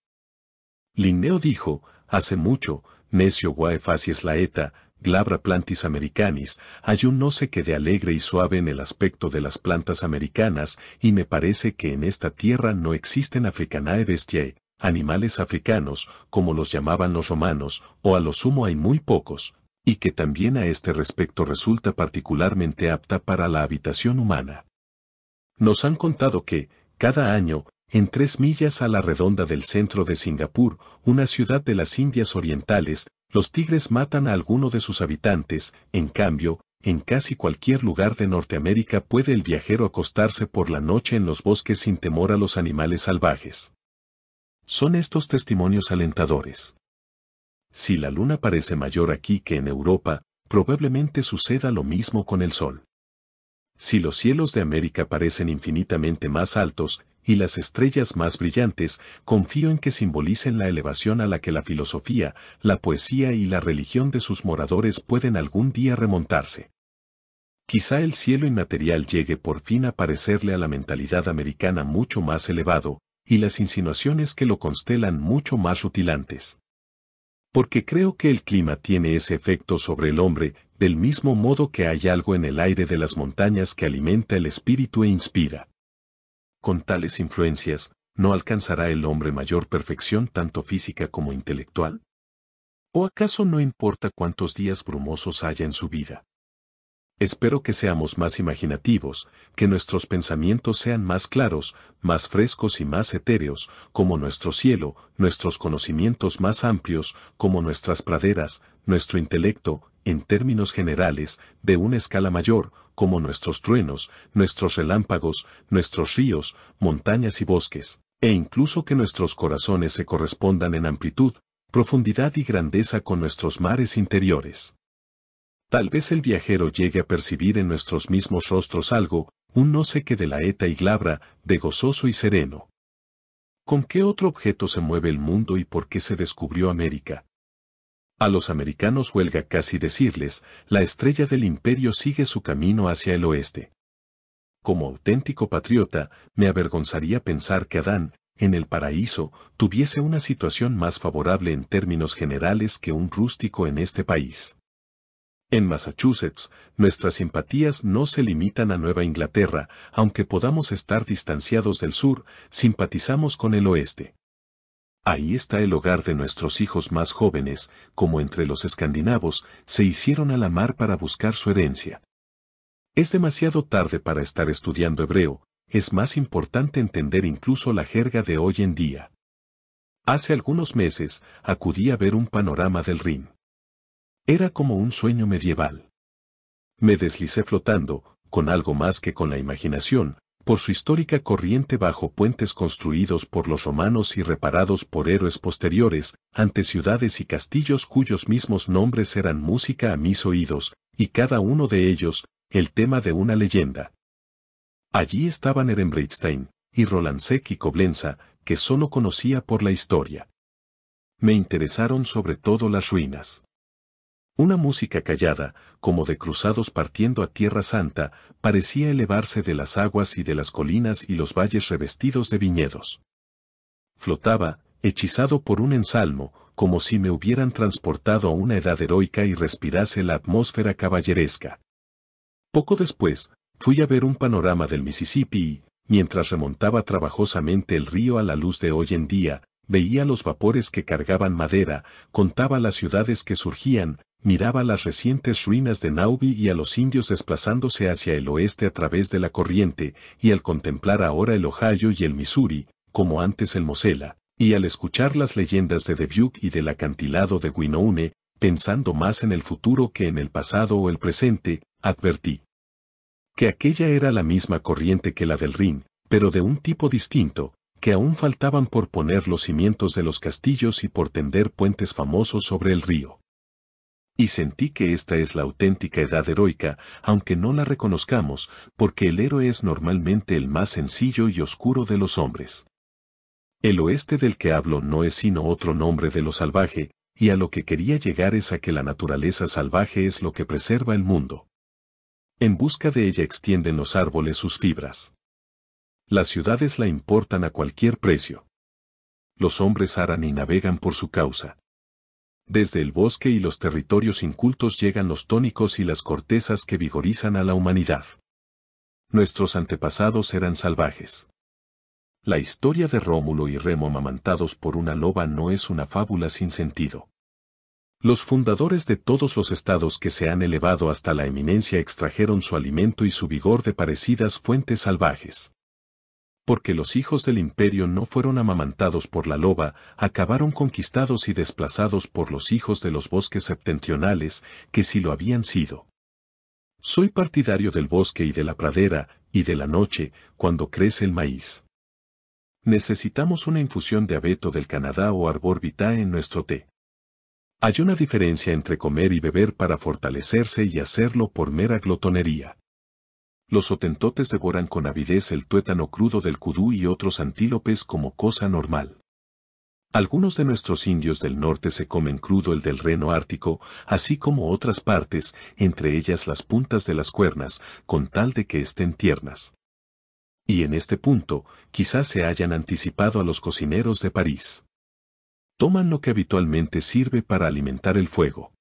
Linneo dijo, hace mucho, necio guae facies laeta, glabra plantis americanis, hay un no sé qué de alegre y suave en el aspecto de las plantas americanas, y me parece que en esta tierra no existen africanae bestiae, animales africanos, como los llamaban los romanos, o a lo sumo hay muy pocos, y que también a este respecto resulta particularmente apta para la habitación humana. Nos han contado que, cada año, en tres millas a la redonda del centro de Singapur, una ciudad de las Indias Orientales, los tigres matan a alguno de sus habitantes, en cambio, en casi cualquier lugar de Norteamérica puede el viajero acostarse por la noche en los bosques sin temor a los animales salvajes. Son estos testimonios alentadores. Si la luna parece mayor aquí que en Europa, probablemente suceda lo mismo con el sol. Si los cielos de América parecen infinitamente más altos, y las estrellas más brillantes, confío en que simbolicen la elevación a la que la filosofía, la poesía y la religión de sus moradores pueden algún día remontarse. Quizá el cielo inmaterial llegue por fin a parecerle a la mentalidad americana mucho más elevado, y las insinuaciones que lo constelan mucho más rutilantes. Porque creo que el clima tiene ese efecto sobre el hombre, del mismo modo que hay algo en el aire de las montañas que alimenta el espíritu e inspira. Con tales influencias, ¿no alcanzará el hombre mayor perfección tanto física como intelectual? ¿O acaso no importa cuántos días brumosos haya en su vida? Espero que seamos más imaginativos, que nuestros pensamientos sean más claros, más frescos y más etéreos, como nuestro cielo, nuestros conocimientos más amplios, como nuestras praderas, nuestro intelecto, en términos generales, de una escala mayor, como nuestros truenos, nuestros relámpagos, nuestros ríos, montañas y bosques, e incluso que nuestros corazones se correspondan en amplitud, profundidad y grandeza con nuestros mares interiores. Tal vez el viajero llegue a percibir en nuestros mismos rostros algo, un no sé qué de la eta y glabra, de gozoso y sereno. ¿Con qué otro objeto se mueve el mundo y por qué se descubrió América? A los americanos huelga casi decirles, la estrella del imperio sigue su camino hacia el oeste. Como auténtico patriota, me avergonzaría pensar que Adán, en el paraíso, tuviese una situación más favorable en términos generales que un rústico en este país. En Massachusetts, nuestras simpatías no se limitan a Nueva Inglaterra, aunque podamos estar distanciados del sur, simpatizamos con el oeste. Ahí está el hogar de nuestros hijos más jóvenes, como entre los escandinavos, se hicieron a la mar para buscar su herencia. Es demasiado tarde para estar estudiando hebreo, es más importante entender incluso la jerga de hoy en día. Hace algunos meses, acudí a ver un panorama del Rin. Era como un sueño medieval. Me deslicé flotando, con algo más que con la imaginación, por su histórica corriente bajo puentes construidos por los romanos y reparados por héroes posteriores, ante ciudades y castillos cuyos mismos nombres eran música a mis oídos, y cada uno de ellos, el tema de una leyenda. Allí estaban Ehrenbreitstein, y Rolandseck y Coblenza, que solo conocía por la historia. Me interesaron sobre todo las ruinas. Una música callada, como de cruzados partiendo a Tierra Santa, parecía elevarse de las aguas y de las colinas y los valles revestidos de viñedos. Flotaba, hechizado por un ensalmo, como si me hubieran transportado a una edad heroica y respirase la atmósfera caballeresca. Poco después, fui a ver un panorama del Mississippi y, mientras remontaba trabajosamente el río a la luz de hoy en día, veía los vapores que cargaban madera, contaba las ciudades que surgían, miraba las recientes ruinas de Naubi y a los indios desplazándose hacia el oeste a través de la corriente, y al contemplar ahora el Ohio y el Missouri, como antes el Mosela, y al escuchar las leyendas de Dubuque y del acantilado de Winoune, pensando más en el futuro que en el pasado o el presente, advertí que aquella era la misma corriente que la del Rin, pero de un tipo distinto, que aún faltaban por poner los cimientos de los castillos y por tender puentes famosos sobre el río. Y sentí que esta es la auténtica edad heroica, aunque no la reconozcamos, porque el héroe es normalmente el más sencillo y oscuro de los hombres. El oeste del que hablo no es sino otro nombre de lo salvaje, y a lo que quería llegar es a que la naturaleza salvaje es lo que preserva el mundo. En busca de ella extienden los árboles sus fibras. Las ciudades la importan a cualquier precio. Los hombres aran y navegan por su causa. Desde el bosque y los territorios incultos llegan los tónicos y las cortezas que vigorizan a la humanidad. Nuestros antepasados eran salvajes. La historia de Rómulo y Remo amamantados por una loba no es una fábula sin sentido. Los fundadores de todos los estados que se han elevado hasta la eminencia extrajeron su alimento y su vigor de parecidas fuentes salvajes porque los hijos del imperio no fueron amamantados por la loba, acabaron conquistados y desplazados por los hijos de los bosques septentrionales, que si lo habían sido. Soy partidario del bosque y de la pradera, y de la noche, cuando crece el maíz. Necesitamos una infusión de abeto del Canadá o arbor vitae en nuestro té. Hay una diferencia entre comer y beber para fortalecerse y hacerlo por mera glotonería. Los otentotes devoran con avidez el tuétano crudo del cudú y otros antílopes como cosa normal. Algunos de nuestros indios del norte se comen crudo el del reno ártico, así como otras partes, entre ellas las puntas de las cuernas, con tal de que estén tiernas. Y en este punto, quizás se hayan anticipado a los cocineros de París. Toman lo que habitualmente sirve para alimentar el fuego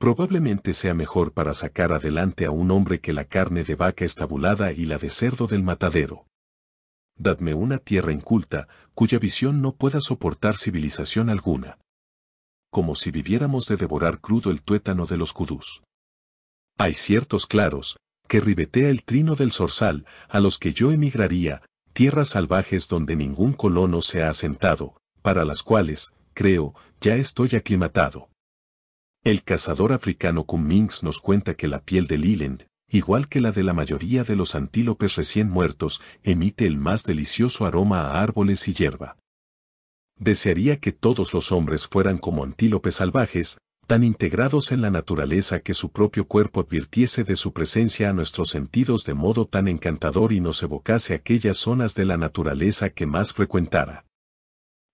probablemente sea mejor para sacar adelante a un hombre que la carne de vaca estabulada y la de cerdo del matadero. Dadme una tierra inculta, cuya visión no pueda soportar civilización alguna. Como si viviéramos de devorar crudo el tuétano de los kudús. Hay ciertos claros, que ribetea el trino del zorzal, a los que yo emigraría, tierras salvajes donde ningún colono se ha asentado, para las cuales, creo, ya estoy aclimatado. El cazador africano Cummings nos cuenta que la piel del Liland, igual que la de la mayoría de los antílopes recién muertos, emite el más delicioso aroma a árboles y hierba. Desearía que todos los hombres fueran como antílopes salvajes, tan integrados en la naturaleza que su propio cuerpo advirtiese de su presencia a nuestros sentidos de modo tan encantador y nos evocase aquellas zonas de la naturaleza que más frecuentara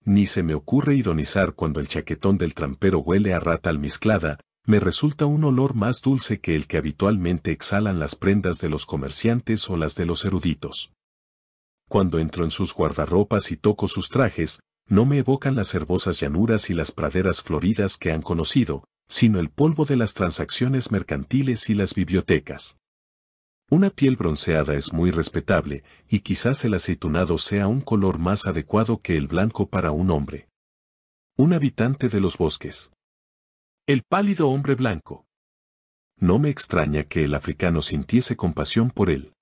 ni se me ocurre ironizar cuando el chaquetón del trampero huele a rata almizclada, me resulta un olor más dulce que el que habitualmente exhalan las prendas de los comerciantes o las de los eruditos. Cuando entro en sus guardarropas y toco sus trajes, no me evocan las herbosas llanuras y las praderas floridas que han conocido, sino el polvo de las transacciones mercantiles y las bibliotecas. Una piel bronceada es muy respetable, y quizás el aceitunado sea un color más adecuado que el blanco para un hombre. Un habitante de los bosques. El pálido hombre blanco. No me extraña que el africano sintiese compasión por él.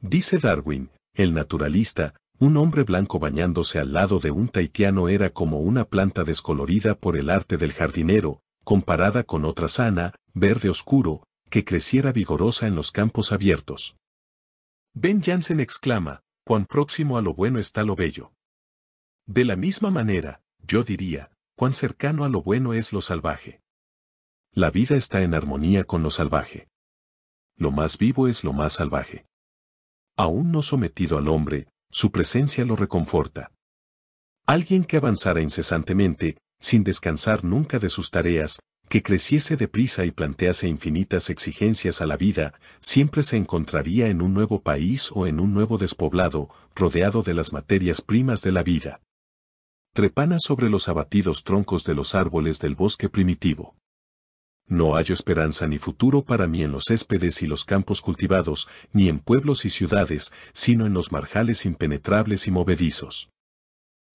Dice Darwin, el naturalista, un hombre blanco bañándose al lado de un taitiano era como una planta descolorida por el arte del jardinero, comparada con otra sana, verde oscuro, que creciera vigorosa en los campos abiertos. Ben Jansen exclama, cuán próximo a lo bueno está lo bello. De la misma manera, yo diría, cuán cercano a lo bueno es lo salvaje. La vida está en armonía con lo salvaje. Lo más vivo es lo más salvaje. Aún no sometido al hombre, su presencia lo reconforta. Alguien que avanzara incesantemente, sin descansar nunca de sus tareas, que creciese deprisa y plantease infinitas exigencias a la vida, siempre se encontraría en un nuevo país o en un nuevo despoblado, rodeado de las materias primas de la vida. Trepana sobre los abatidos troncos de los árboles del bosque primitivo. No hallo esperanza ni futuro para mí en los céspedes y los campos cultivados, ni en pueblos y ciudades, sino en los marjales impenetrables y movedizos.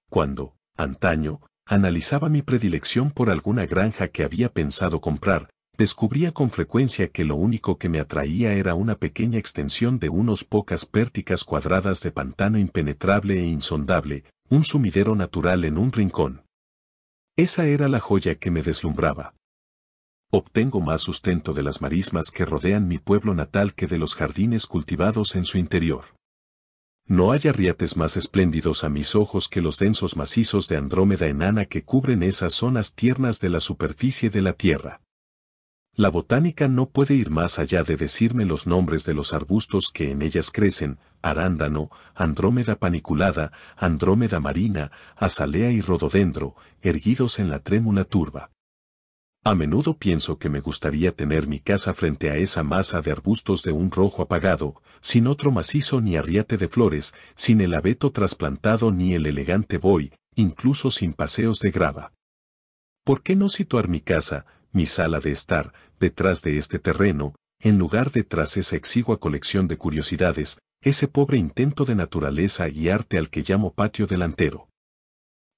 Cuando, antaño, analizaba mi predilección por alguna granja que había pensado comprar, descubría con frecuencia que lo único que me atraía era una pequeña extensión de unos pocas pérticas cuadradas de pantano impenetrable e insondable, un sumidero natural en un rincón. Esa era la joya que me deslumbraba. Obtengo más sustento de las marismas que rodean mi pueblo natal que de los jardines cultivados en su interior. No hay arriates más espléndidos a mis ojos que los densos macizos de Andrómeda enana que cubren esas zonas tiernas de la superficie de la Tierra. La botánica no puede ir más allá de decirme los nombres de los arbustos que en ellas crecen, arándano, andrómeda paniculada, andrómeda marina, azalea y rododendro, erguidos en la trémula turba. A menudo pienso que me gustaría tener mi casa frente a esa masa de arbustos de un rojo apagado, sin otro macizo ni arriate de flores, sin el abeto trasplantado ni el elegante boy, incluso sin paseos de grava. ¿Por qué no situar mi casa, mi sala de estar, detrás de este terreno, en lugar de tras esa exigua colección de curiosidades, ese pobre intento de naturaleza y arte al que llamo patio delantero?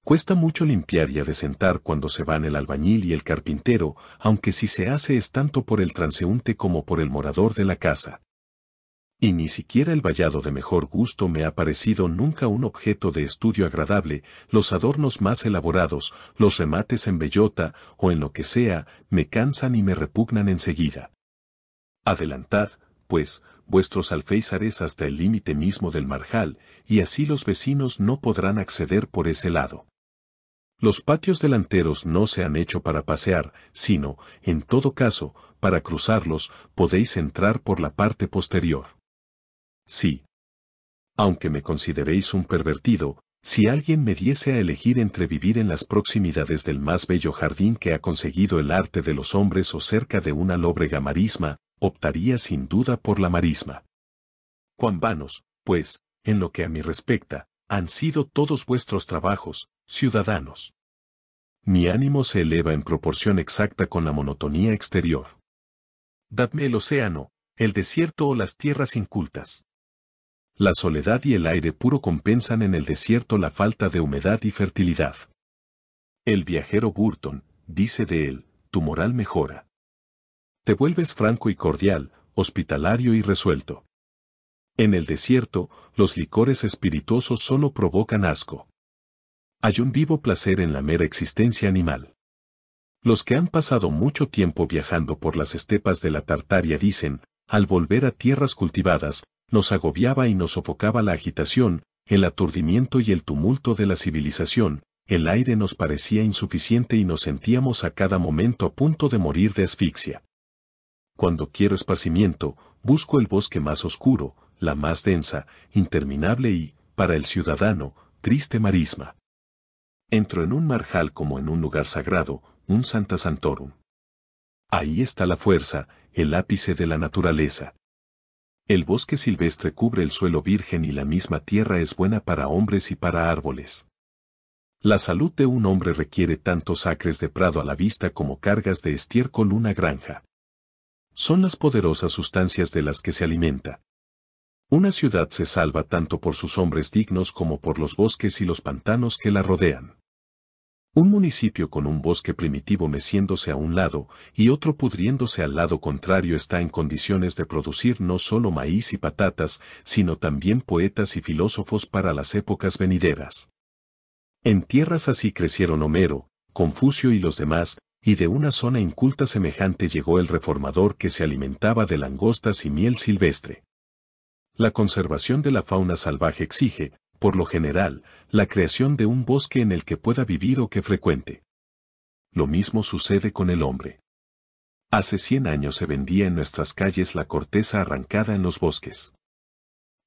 Cuesta mucho limpiar y adecentar cuando se van el albañil y el carpintero, aunque si se hace es tanto por el transeúnte como por el morador de la casa. Y ni siquiera el vallado de mejor gusto me ha parecido nunca un objeto de estudio agradable, los adornos más elaborados, los remates en bellota o en lo que sea, me cansan y me repugnan enseguida. Adelantad, pues, vuestros alféizares hasta el límite mismo del marjal, y así los vecinos no podrán acceder por ese lado. Los patios delanteros no se han hecho para pasear, sino, en todo caso, para cruzarlos podéis entrar por la parte posterior. Sí. Aunque me consideréis un pervertido, si alguien me diese a elegir entre vivir en las proximidades del más bello jardín que ha conseguido el arte de los hombres o cerca de una lóbrega marisma, optaría sin duda por la marisma. Cuán vanos, pues, en lo que a mí respecta, han sido todos vuestros trabajos, Ciudadanos. Mi ánimo se eleva en proporción exacta con la monotonía exterior. Dadme el océano, el desierto o las tierras incultas. La soledad y el aire puro compensan en el desierto la falta de humedad y fertilidad. El viajero Burton, dice de él, tu moral mejora. Te vuelves franco y cordial, hospitalario y resuelto. En el desierto, los licores espirituosos solo provocan asco. Hay un vivo placer en la mera existencia animal. Los que han pasado mucho tiempo viajando por las estepas de la Tartaria dicen, al volver a tierras cultivadas, nos agobiaba y nos sofocaba la agitación, el aturdimiento y el tumulto de la civilización, el aire nos parecía insuficiente y nos sentíamos a cada momento a punto de morir de asfixia. Cuando quiero esparcimiento, busco el bosque más oscuro, la más densa, interminable y, para el ciudadano, triste marisma. Entro en un marjal como en un lugar sagrado, un Santa Santorum. Ahí está la fuerza, el ápice de la naturaleza. El bosque silvestre cubre el suelo virgen y la misma tierra es buena para hombres y para árboles. La salud de un hombre requiere tantos acres de prado a la vista como cargas de estiércol una granja. Son las poderosas sustancias de las que se alimenta. Una ciudad se salva tanto por sus hombres dignos como por los bosques y los pantanos que la rodean. Un municipio con un bosque primitivo meciéndose a un lado y otro pudriéndose al lado contrario está en condiciones de producir no solo maíz y patatas, sino también poetas y filósofos para las épocas venideras. En tierras así crecieron Homero, Confucio y los demás, y de una zona inculta semejante llegó el reformador que se alimentaba de langostas y miel silvestre. La conservación de la fauna salvaje exige, por lo general, la creación de un bosque en el que pueda vivir o que frecuente. Lo mismo sucede con el hombre. Hace cien años se vendía en nuestras calles la corteza arrancada en los bosques.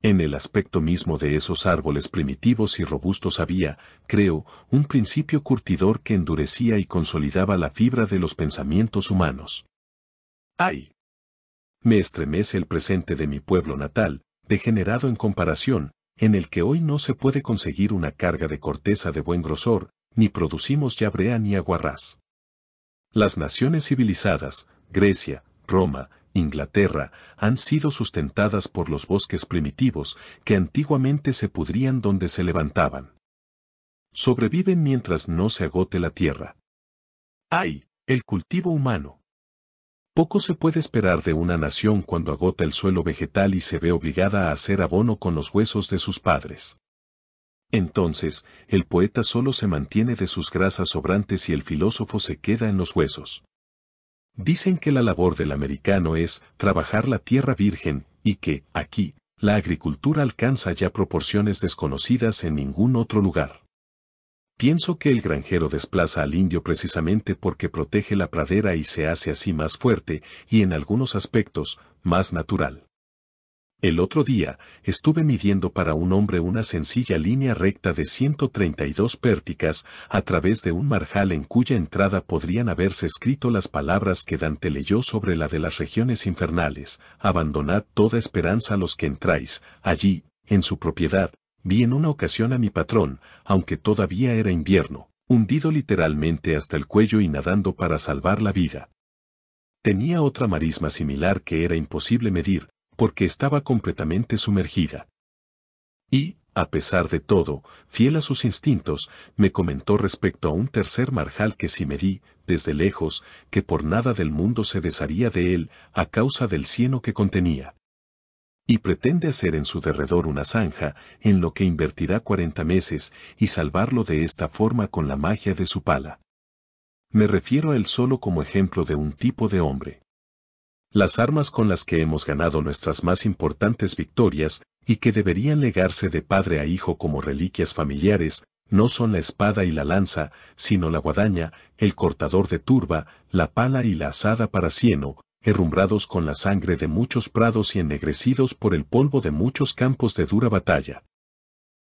En el aspecto mismo de esos árboles primitivos y robustos había, creo, un principio curtidor que endurecía y consolidaba la fibra de los pensamientos humanos. ¡Ay! Me estremece el presente de mi pueblo natal, degenerado en comparación, en el que hoy no se puede conseguir una carga de corteza de buen grosor, ni producimos ya brea ni aguarrás. Las naciones civilizadas, Grecia, Roma, Inglaterra, han sido sustentadas por los bosques primitivos que antiguamente se pudrían donde se levantaban. Sobreviven mientras no se agote la tierra. ¡Ay! El cultivo humano. Poco se puede esperar de una nación cuando agota el suelo vegetal y se ve obligada a hacer abono con los huesos de sus padres. Entonces, el poeta solo se mantiene de sus grasas sobrantes y el filósofo se queda en los huesos. Dicen que la labor del americano es trabajar la tierra virgen, y que, aquí, la agricultura alcanza ya proporciones desconocidas en ningún otro lugar. Pienso que el granjero desplaza al indio precisamente porque protege la pradera y se hace así más fuerte y en algunos aspectos más natural. El otro día, estuve midiendo para un hombre una sencilla línea recta de 132 pérticas a través de un marjal en cuya entrada podrían haberse escrito las palabras que Dante leyó sobre la de las regiones infernales, abandonad toda esperanza a los que entráis, allí, en su propiedad, Vi en una ocasión a mi patrón, aunque todavía era invierno, hundido literalmente hasta el cuello y nadando para salvar la vida. Tenía otra marisma similar que era imposible medir, porque estaba completamente sumergida. Y, a pesar de todo, fiel a sus instintos, me comentó respecto a un tercer marjal que si medí, desde lejos, que por nada del mundo se desharía de él, a causa del cieno que contenía y pretende hacer en su derredor una zanja, en lo que invertirá cuarenta meses, y salvarlo de esta forma con la magia de su pala. Me refiero a él solo como ejemplo de un tipo de hombre. Las armas con las que hemos ganado nuestras más importantes victorias, y que deberían legarse de padre a hijo como reliquias familiares, no son la espada y la lanza, sino la guadaña, el cortador de turba, la pala y la asada para cieno, herrumbrados con la sangre de muchos prados y ennegrecidos por el polvo de muchos campos de dura batalla.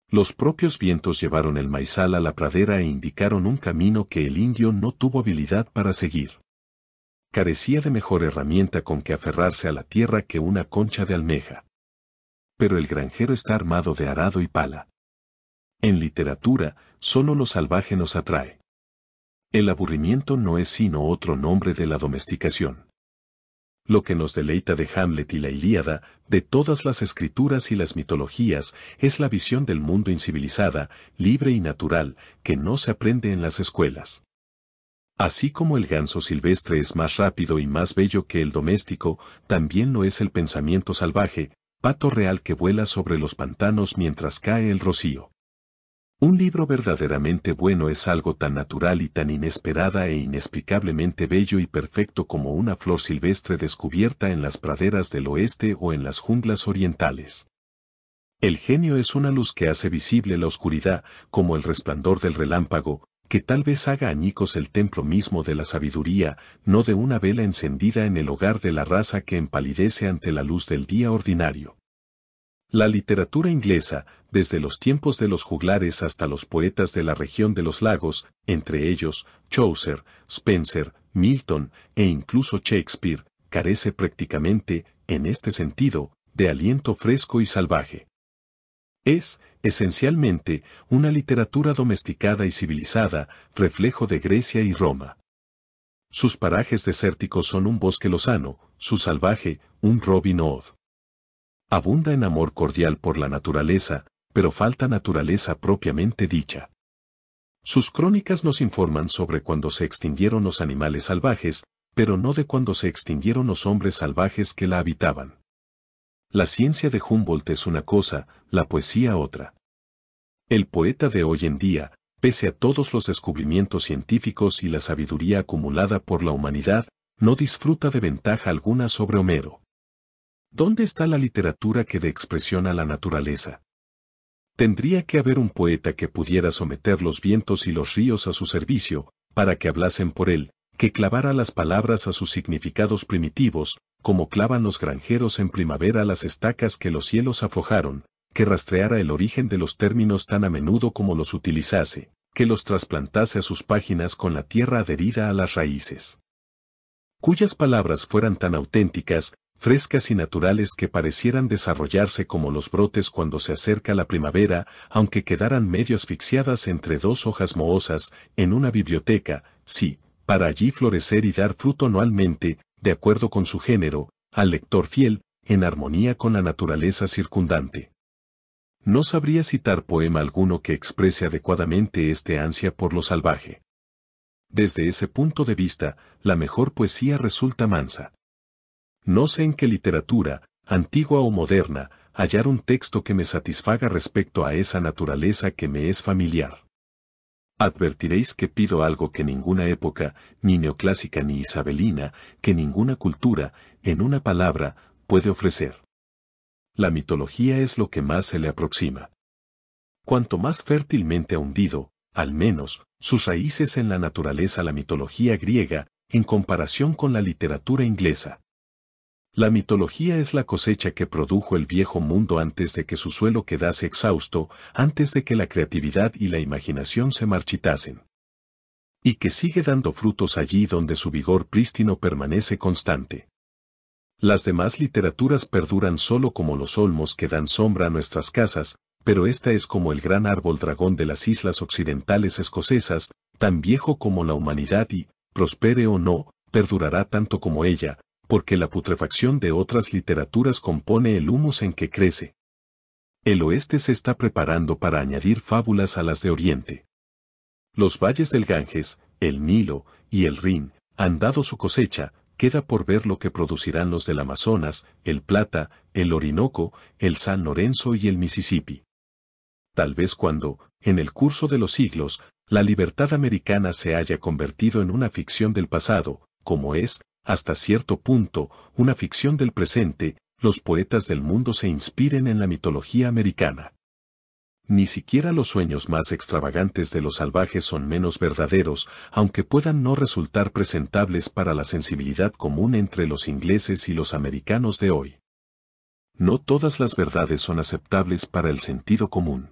Los propios vientos llevaron el maizal a la pradera e indicaron un camino que el indio no tuvo habilidad para seguir. Carecía de mejor herramienta con que aferrarse a la tierra que una concha de almeja. Pero el granjero está armado de arado y pala. En literatura, solo lo salvaje nos atrae. El aburrimiento no es sino otro nombre de la domesticación. Lo que nos deleita de Hamlet y la Ilíada, de todas las escrituras y las mitologías, es la visión del mundo incivilizada, libre y natural, que no se aprende en las escuelas. Así como el ganso silvestre es más rápido y más bello que el doméstico, también lo es el pensamiento salvaje, pato real que vuela sobre los pantanos mientras cae el rocío. Un libro verdaderamente bueno es algo tan natural y tan inesperada e inexplicablemente bello y perfecto como una flor silvestre descubierta en las praderas del oeste o en las junglas orientales. El genio es una luz que hace visible la oscuridad, como el resplandor del relámpago, que tal vez haga añicos el templo mismo de la sabiduría, no de una vela encendida en el hogar de la raza que empalidece ante la luz del día ordinario. La literatura inglesa, desde los tiempos de los juglares hasta los poetas de la región de los lagos, entre ellos Chaucer, Spencer, Milton e incluso Shakespeare, carece prácticamente, en este sentido, de aliento fresco y salvaje. Es, esencialmente, una literatura domesticada y civilizada, reflejo de Grecia y Roma. Sus parajes desérticos son un bosque lozano, su salvaje, un Robin Hood. Abunda en amor cordial por la naturaleza, pero falta naturaleza propiamente dicha. Sus crónicas nos informan sobre cuando se extinguieron los animales salvajes, pero no de cuando se extinguieron los hombres salvajes que la habitaban. La ciencia de Humboldt es una cosa, la poesía otra. El poeta de hoy en día, pese a todos los descubrimientos científicos y la sabiduría acumulada por la humanidad, no disfruta de ventaja alguna sobre Homero. ¿Dónde está la literatura que de expresión a la naturaleza? Tendría que haber un poeta que pudiera someter los vientos y los ríos a su servicio, para que hablasen por él, que clavara las palabras a sus significados primitivos, como clavan los granjeros en primavera las estacas que los cielos aflojaron, que rastreara el origen de los términos tan a menudo como los utilizase, que los trasplantase a sus páginas con la tierra adherida a las raíces. Cuyas palabras fueran tan auténticas frescas y naturales que parecieran desarrollarse como los brotes cuando se acerca la primavera, aunque quedaran medio asfixiadas entre dos hojas mohosas, en una biblioteca, sí, para allí florecer y dar fruto anualmente, de acuerdo con su género, al lector fiel, en armonía con la naturaleza circundante. No sabría citar poema alguno que exprese adecuadamente este ansia por lo salvaje. Desde ese punto de vista, la mejor poesía resulta mansa. No sé en qué literatura, antigua o moderna, hallar un texto que me satisfaga respecto a esa naturaleza que me es familiar. Advertiréis que pido algo que ninguna época, ni neoclásica ni isabelina, que ninguna cultura, en una palabra, puede ofrecer. La mitología es lo que más se le aproxima. Cuanto más fértilmente ha hundido, al menos, sus raíces en la naturaleza la mitología griega, en comparación con la literatura inglesa. La mitología es la cosecha que produjo el viejo mundo antes de que su suelo quedase exhausto, antes de que la creatividad y la imaginación se marchitasen. Y que sigue dando frutos allí donde su vigor prístino permanece constante. Las demás literaturas perduran solo como los olmos que dan sombra a nuestras casas, pero esta es como el gran árbol dragón de las islas occidentales escocesas, tan viejo como la humanidad y, prospere o no, perdurará tanto como ella, porque la putrefacción de otras literaturas compone el humus en que crece. El oeste se está preparando para añadir fábulas a las de Oriente. Los valles del Ganges, el Nilo y el Rin han dado su cosecha, queda por ver lo que producirán los del Amazonas, el Plata, el Orinoco, el San Lorenzo y el Mississippi. Tal vez cuando, en el curso de los siglos, la libertad americana se haya convertido en una ficción del pasado, como es hasta cierto punto, una ficción del presente, los poetas del mundo se inspiren en la mitología americana. Ni siquiera los sueños más extravagantes de los salvajes son menos verdaderos, aunque puedan no resultar presentables para la sensibilidad común entre los ingleses y los americanos de hoy. No todas las verdades son aceptables para el sentido común.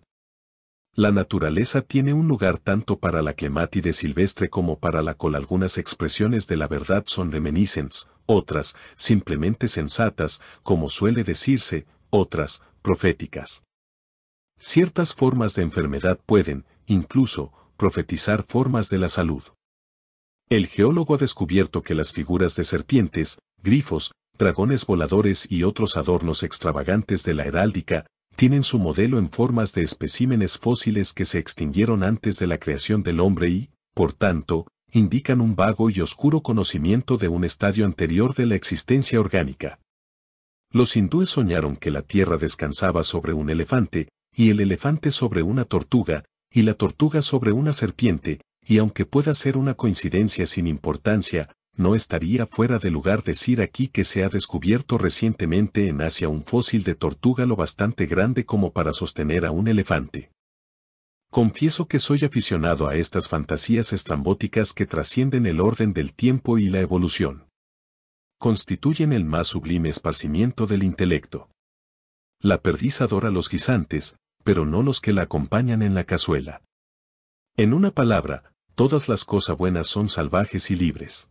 La naturaleza tiene un lugar tanto para la clemátide silvestre como para la col. Algunas expresiones de la verdad son reminiscens, otras, simplemente sensatas, como suele decirse, otras, proféticas. Ciertas formas de enfermedad pueden, incluso, profetizar formas de la salud. El geólogo ha descubierto que las figuras de serpientes, grifos, dragones voladores y otros adornos extravagantes de la heráldica tienen su modelo en formas de especímenes fósiles que se extinguieron antes de la creación del hombre y, por tanto, indican un vago y oscuro conocimiento de un estadio anterior de la existencia orgánica. Los hindúes soñaron que la tierra descansaba sobre un elefante, y el elefante sobre una tortuga, y la tortuga sobre una serpiente, y aunque pueda ser una coincidencia sin importancia, no estaría fuera de lugar decir aquí que se ha descubierto recientemente en Asia un fósil de tortuga lo bastante grande como para sostener a un elefante. Confieso que soy aficionado a estas fantasías estrambóticas que trascienden el orden del tiempo y la evolución. Constituyen el más sublime esparcimiento del intelecto. La perdiz adora los guisantes, pero no los que la acompañan en la cazuela. En una palabra, todas las cosas buenas son salvajes y libres.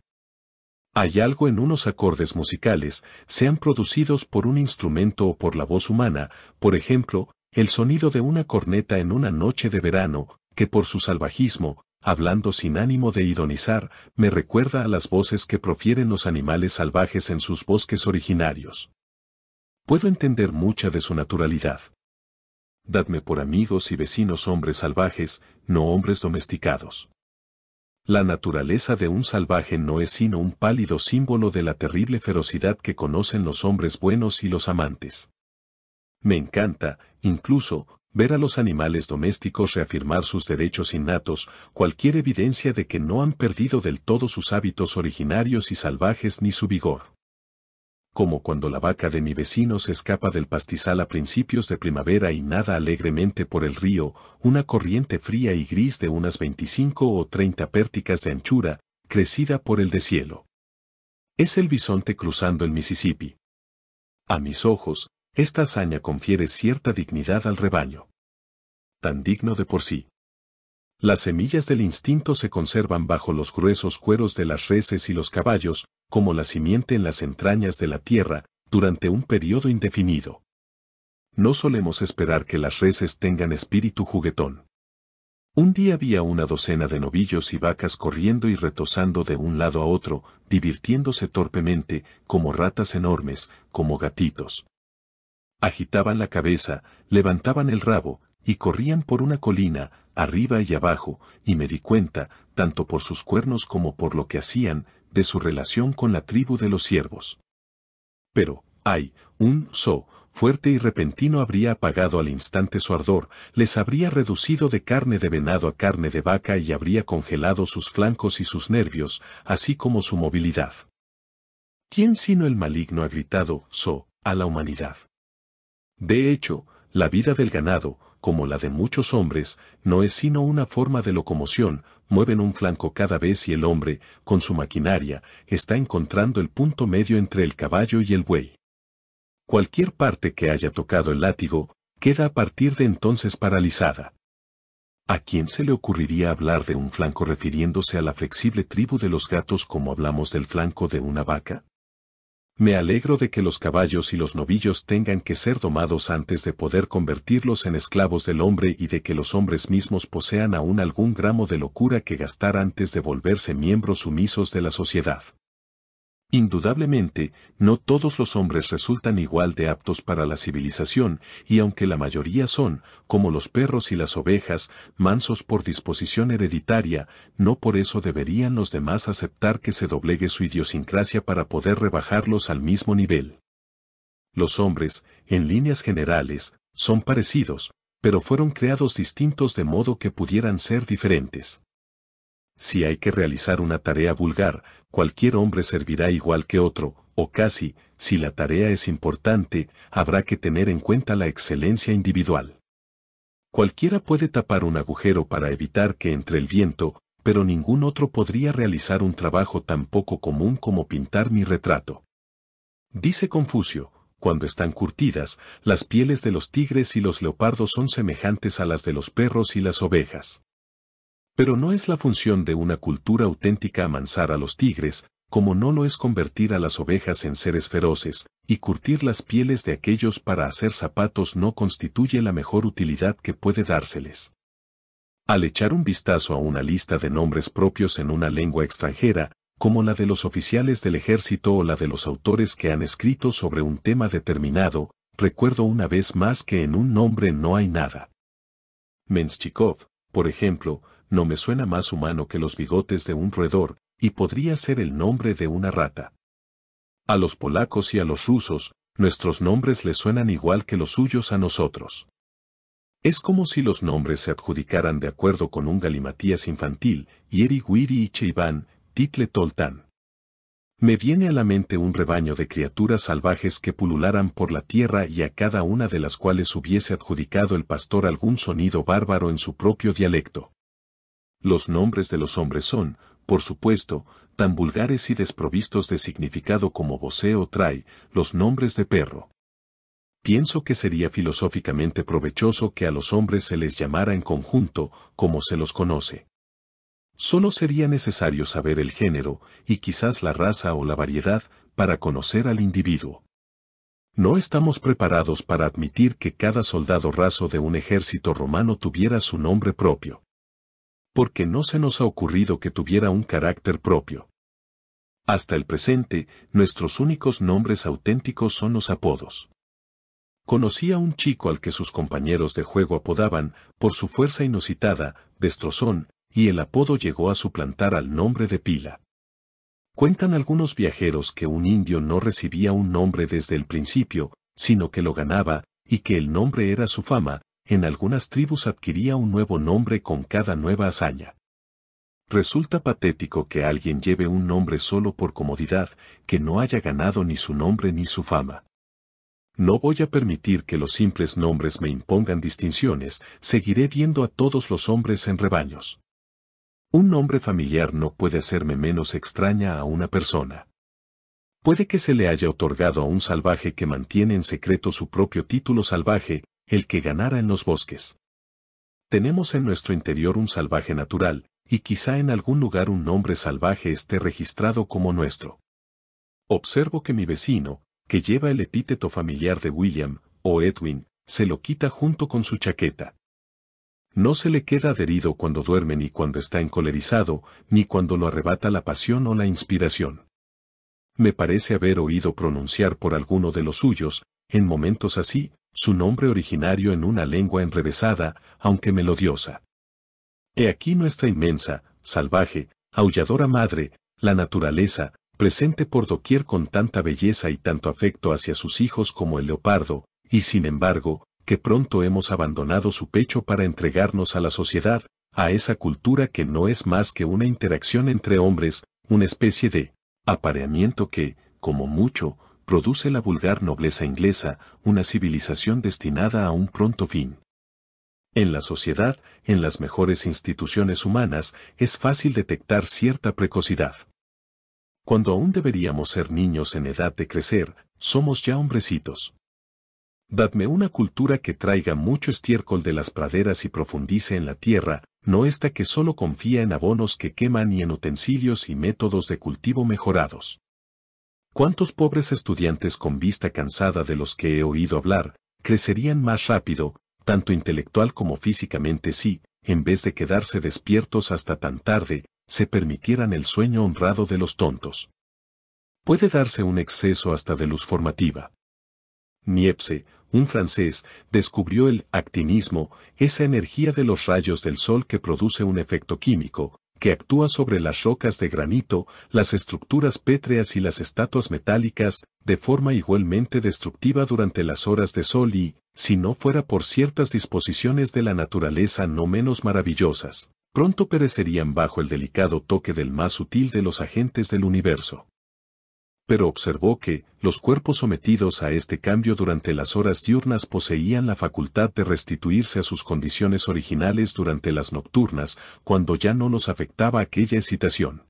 Hay algo en unos acordes musicales, sean producidos por un instrumento o por la voz humana, por ejemplo, el sonido de una corneta en una noche de verano, que por su salvajismo, hablando sin ánimo de ironizar, me recuerda a las voces que profieren los animales salvajes en sus bosques originarios. Puedo entender mucha de su naturalidad. Dadme por amigos y vecinos hombres salvajes, no hombres domesticados. La naturaleza de un salvaje no es sino un pálido símbolo de la terrible ferocidad que conocen los hombres buenos y los amantes. Me encanta, incluso, ver a los animales domésticos reafirmar sus derechos innatos, cualquier evidencia de que no han perdido del todo sus hábitos originarios y salvajes ni su vigor como cuando la vaca de mi vecino se escapa del pastizal a principios de primavera y nada alegremente por el río, una corriente fría y gris de unas veinticinco o treinta pérticas de anchura, crecida por el deshielo. Es el bisonte cruzando el Mississippi. A mis ojos, esta hazaña confiere cierta dignidad al rebaño. Tan digno de por sí. Las semillas del instinto se conservan bajo los gruesos cueros de las reses y los caballos, como la simiente en las entrañas de la tierra, durante un periodo indefinido. No solemos esperar que las reses tengan espíritu juguetón. Un día había una docena de novillos y vacas corriendo y retosando de un lado a otro, divirtiéndose torpemente, como ratas enormes, como gatitos. Agitaban la cabeza, levantaban el rabo, y corrían por una colina, arriba y abajo, y me di cuenta, tanto por sus cuernos como por lo que hacían, de su relación con la tribu de los siervos. Pero, ay, un so, fuerte y repentino habría apagado al instante su ardor, les habría reducido de carne de venado a carne de vaca y habría congelado sus flancos y sus nervios, así como su movilidad. ¿Quién sino el maligno ha gritado, so, a la humanidad? De hecho, la vida del ganado, como la de muchos hombres, no es sino una forma de locomoción, mueven un flanco cada vez y el hombre, con su maquinaria, está encontrando el punto medio entre el caballo y el buey. Cualquier parte que haya tocado el látigo, queda a partir de entonces paralizada. ¿A quién se le ocurriría hablar de un flanco refiriéndose a la flexible tribu de los gatos como hablamos del flanco de una vaca? Me alegro de que los caballos y los novillos tengan que ser domados antes de poder convertirlos en esclavos del hombre y de que los hombres mismos posean aún algún gramo de locura que gastar antes de volverse miembros sumisos de la sociedad. Indudablemente, no todos los hombres resultan igual de aptos para la civilización, y aunque la mayoría son, como los perros y las ovejas, mansos por disposición hereditaria, no por eso deberían los demás aceptar que se doblegue su idiosincrasia para poder rebajarlos al mismo nivel. Los hombres, en líneas generales, son parecidos, pero fueron creados distintos de modo que pudieran ser diferentes si hay que realizar una tarea vulgar, cualquier hombre servirá igual que otro, o casi, si la tarea es importante, habrá que tener en cuenta la excelencia individual. Cualquiera puede tapar un agujero para evitar que entre el viento, pero ningún otro podría realizar un trabajo tan poco común como pintar mi retrato. Dice Confucio, cuando están curtidas, las pieles de los tigres y los leopardos son semejantes a las de los perros y las ovejas. Pero no es la función de una cultura auténtica amansar a los tigres, como no lo es convertir a las ovejas en seres feroces, y curtir las pieles de aquellos para hacer zapatos no constituye la mejor utilidad que puede dárseles. Al echar un vistazo a una lista de nombres propios en una lengua extranjera, como la de los oficiales del ejército o la de los autores que han escrito sobre un tema determinado, recuerdo una vez más que en un nombre no hay nada. Menschikov, por ejemplo, no me suena más humano que los bigotes de un roedor, y podría ser el nombre de una rata. A los polacos y a los rusos, nuestros nombres les suenan igual que los suyos a nosotros. Es como si los nombres se adjudicaran de acuerdo con un galimatías infantil, Yeri Wiri y Cheiván, Title Toltán. Me viene a la mente un rebaño de criaturas salvajes que pulularan por la tierra y a cada una de las cuales hubiese adjudicado el pastor algún sonido bárbaro en su propio dialecto. Los nombres de los hombres son, por supuesto, tan vulgares y desprovistos de significado como voceo trae los nombres de perro. Pienso que sería filosóficamente provechoso que a los hombres se les llamara en conjunto, como se los conoce. Solo sería necesario saber el género, y quizás la raza o la variedad, para conocer al individuo. No estamos preparados para admitir que cada soldado raso de un ejército romano tuviera su nombre propio porque no se nos ha ocurrido que tuviera un carácter propio. Hasta el presente, nuestros únicos nombres auténticos son los apodos. Conocí a un chico al que sus compañeros de juego apodaban, por su fuerza inusitada, destrozón, y el apodo llegó a suplantar al nombre de pila. Cuentan algunos viajeros que un indio no recibía un nombre desde el principio, sino que lo ganaba, y que el nombre era su fama, en algunas tribus adquiría un nuevo nombre con cada nueva hazaña. Resulta patético que alguien lleve un nombre solo por comodidad, que no haya ganado ni su nombre ni su fama. No voy a permitir que los simples nombres me impongan distinciones, seguiré viendo a todos los hombres en rebaños. Un nombre familiar no puede hacerme menos extraña a una persona. Puede que se le haya otorgado a un salvaje que mantiene en secreto su propio título salvaje, el que ganara en los bosques. Tenemos en nuestro interior un salvaje natural, y quizá en algún lugar un nombre salvaje esté registrado como nuestro. Observo que mi vecino, que lleva el epíteto familiar de William, o Edwin, se lo quita junto con su chaqueta. No se le queda adherido cuando duerme ni cuando está encolerizado, ni cuando lo arrebata la pasión o la inspiración. Me parece haber oído pronunciar por alguno de los suyos, en momentos así, su nombre originario en una lengua enrevesada, aunque melodiosa. He aquí nuestra inmensa, salvaje, aulladora madre, la naturaleza, presente por doquier con tanta belleza y tanto afecto hacia sus hijos como el leopardo, y sin embargo, que pronto hemos abandonado su pecho para entregarnos a la sociedad, a esa cultura que no es más que una interacción entre hombres, una especie de apareamiento que, como mucho, produce la vulgar nobleza inglesa, una civilización destinada a un pronto fin. En la sociedad, en las mejores instituciones humanas, es fácil detectar cierta precocidad. Cuando aún deberíamos ser niños en edad de crecer, somos ya hombrecitos. Dadme una cultura que traiga mucho estiércol de las praderas y profundice en la tierra, no esta que solo confía en abonos que queman y en utensilios y métodos de cultivo mejorados. ¿Cuántos pobres estudiantes con vista cansada de los que he oído hablar, crecerían más rápido, tanto intelectual como físicamente si, en vez de quedarse despiertos hasta tan tarde, se permitieran el sueño honrado de los tontos? Puede darse un exceso hasta de luz formativa. Niepce, un francés, descubrió el actinismo, esa energía de los rayos del sol que produce un efecto químico, que actúa sobre las rocas de granito, las estructuras pétreas y las estatuas metálicas, de forma igualmente destructiva durante las horas de sol y, si no fuera por ciertas disposiciones de la naturaleza no menos maravillosas, pronto perecerían bajo el delicado toque del más sutil de los agentes del universo pero observó que, los cuerpos sometidos a este cambio durante las horas diurnas poseían la facultad de restituirse a sus condiciones originales durante las nocturnas, cuando ya no los afectaba aquella excitación.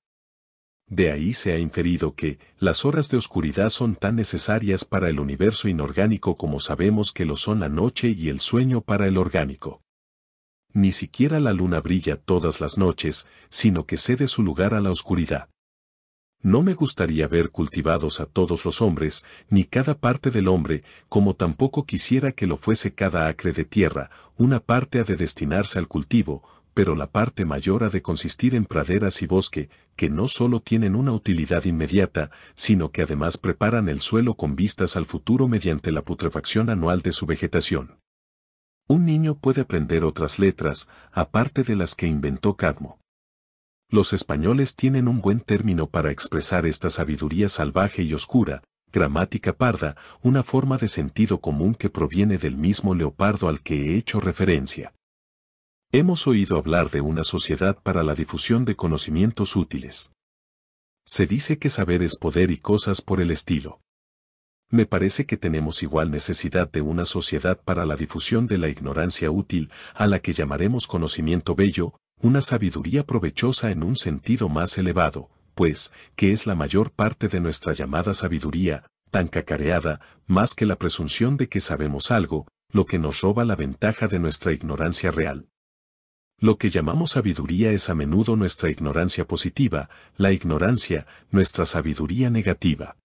De ahí se ha inferido que, las horas de oscuridad son tan necesarias para el universo inorgánico como sabemos que lo son la noche y el sueño para el orgánico. Ni siquiera la luna brilla todas las noches, sino que cede su lugar a la oscuridad. No me gustaría ver cultivados a todos los hombres, ni cada parte del hombre, como tampoco quisiera que lo fuese cada acre de tierra, una parte ha de destinarse al cultivo, pero la parte mayor ha de consistir en praderas y bosque, que no solo tienen una utilidad inmediata, sino que además preparan el suelo con vistas al futuro mediante la putrefacción anual de su vegetación. Un niño puede aprender otras letras, aparte de las que inventó Cadmo. Los españoles tienen un buen término para expresar esta sabiduría salvaje y oscura, gramática parda, una forma de sentido común que proviene del mismo leopardo al que he hecho referencia. Hemos oído hablar de una sociedad para la difusión de conocimientos útiles. Se dice que saber es poder y cosas por el estilo. Me parece que tenemos igual necesidad de una sociedad para la difusión de la ignorancia útil, a la que llamaremos conocimiento bello, una sabiduría provechosa en un sentido más elevado, pues, que es la mayor parte de nuestra llamada sabiduría, tan cacareada, más que la presunción de que sabemos algo, lo que nos roba la ventaja de nuestra ignorancia real. Lo que llamamos sabiduría es a menudo nuestra ignorancia positiva, la ignorancia, nuestra sabiduría negativa.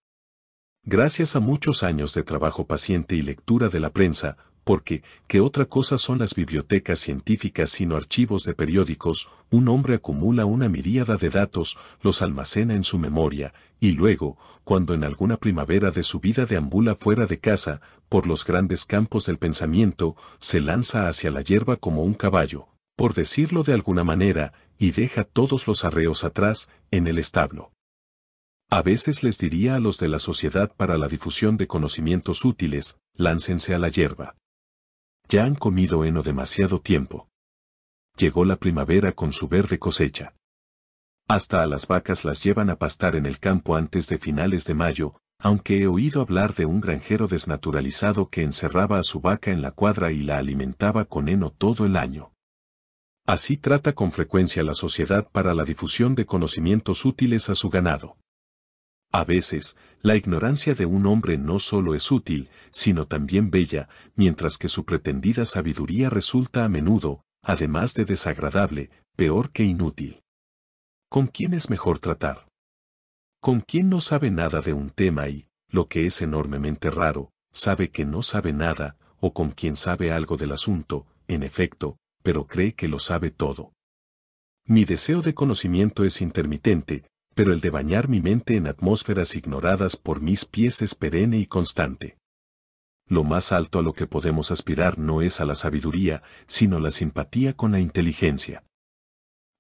Gracias a muchos años de trabajo paciente y lectura de la prensa, porque, ¿qué otra cosa son las bibliotecas científicas sino archivos de periódicos? Un hombre acumula una miríada de datos, los almacena en su memoria, y luego, cuando en alguna primavera de su vida deambula fuera de casa, por los grandes campos del pensamiento, se lanza hacia la hierba como un caballo, por decirlo de alguna manera, y deja todos los arreos atrás, en el establo. A veces les diría a los de la Sociedad para la Difusión de Conocimientos Útiles, láncense a la hierba. Ya han comido heno demasiado tiempo. Llegó la primavera con su verde cosecha. Hasta a las vacas las llevan a pastar en el campo antes de finales de mayo, aunque he oído hablar de un granjero desnaturalizado que encerraba a su vaca en la cuadra y la alimentaba con heno todo el año. Así trata con frecuencia la sociedad para la difusión de conocimientos útiles a su ganado. A veces, la ignorancia de un hombre no solo es útil, sino también bella, mientras que su pretendida sabiduría resulta a menudo, además de desagradable, peor que inútil. ¿Con quién es mejor tratar? Con quien no sabe nada de un tema y, lo que es enormemente raro, sabe que no sabe nada, o con quien sabe algo del asunto, en efecto, pero cree que lo sabe todo. Mi deseo de conocimiento es intermitente, pero el de bañar mi mente en atmósferas ignoradas por mis pies es perenne y constante. Lo más alto a lo que podemos aspirar no es a la sabiduría, sino la simpatía con la inteligencia.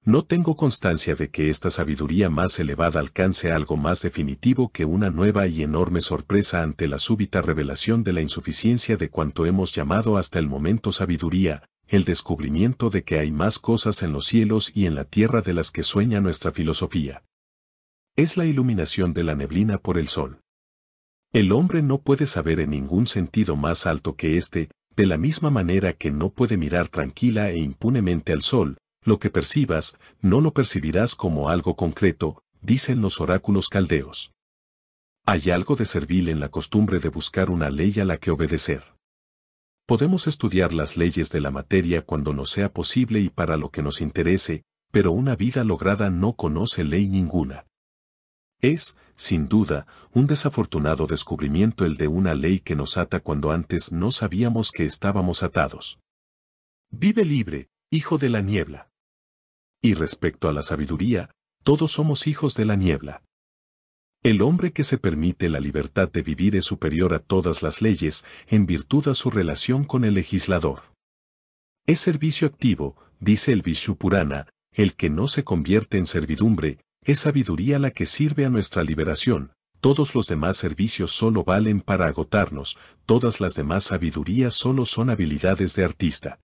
No tengo constancia de que esta sabiduría más elevada alcance algo más definitivo que una nueva y enorme sorpresa ante la súbita revelación de la insuficiencia de cuanto hemos llamado hasta el momento sabiduría, el descubrimiento de que hay más cosas en los cielos y en la tierra de las que sueña nuestra filosofía es la iluminación de la neblina por el sol. El hombre no puede saber en ningún sentido más alto que este, de la misma manera que no puede mirar tranquila e impunemente al sol, lo que percibas, no lo percibirás como algo concreto, dicen los oráculos caldeos. Hay algo de servil en la costumbre de buscar una ley a la que obedecer. Podemos estudiar las leyes de la materia cuando nos sea posible y para lo que nos interese, pero una vida lograda no conoce ley ninguna. Es, sin duda, un desafortunado descubrimiento el de una ley que nos ata cuando antes no sabíamos que estábamos atados. Vive libre, hijo de la niebla. Y respecto a la sabiduría, todos somos hijos de la niebla. El hombre que se permite la libertad de vivir es superior a todas las leyes en virtud a su relación con el legislador. Es servicio activo, dice el Vishupurana, el que no se convierte en servidumbre, es sabiduría la que sirve a nuestra liberación, todos los demás servicios solo valen para agotarnos, todas las demás sabidurías solo son habilidades de artista.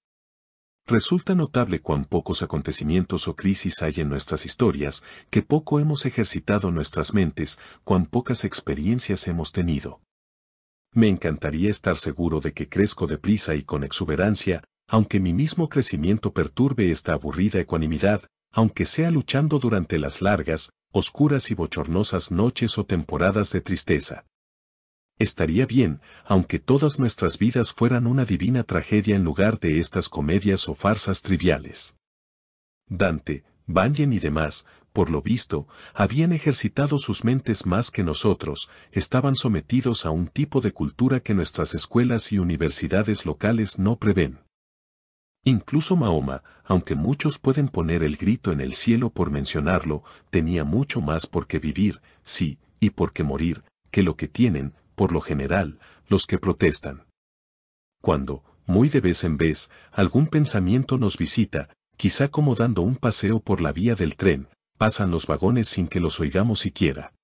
Resulta notable cuán pocos acontecimientos o crisis hay en nuestras historias, que poco hemos ejercitado nuestras mentes, cuán pocas experiencias hemos tenido. Me encantaría estar seguro de que crezco deprisa y con exuberancia, aunque mi mismo crecimiento perturbe esta aburrida ecuanimidad, aunque sea luchando durante las largas, oscuras y bochornosas noches o temporadas de tristeza. Estaría bien, aunque todas nuestras vidas fueran una divina tragedia en lugar de estas comedias o farsas triviales. Dante, Banyan y demás, por lo visto, habían ejercitado sus mentes más que nosotros, estaban sometidos a un tipo de cultura que nuestras escuelas y universidades locales no prevén. Incluso Mahoma, aunque muchos pueden poner el grito en el cielo por mencionarlo, tenía mucho más por qué vivir, sí, y por qué morir, que lo que tienen, por lo general, los que protestan. Cuando, muy de vez en vez, algún pensamiento nos visita, quizá como dando un paseo por la vía del tren, pasan los vagones sin que los oigamos siquiera.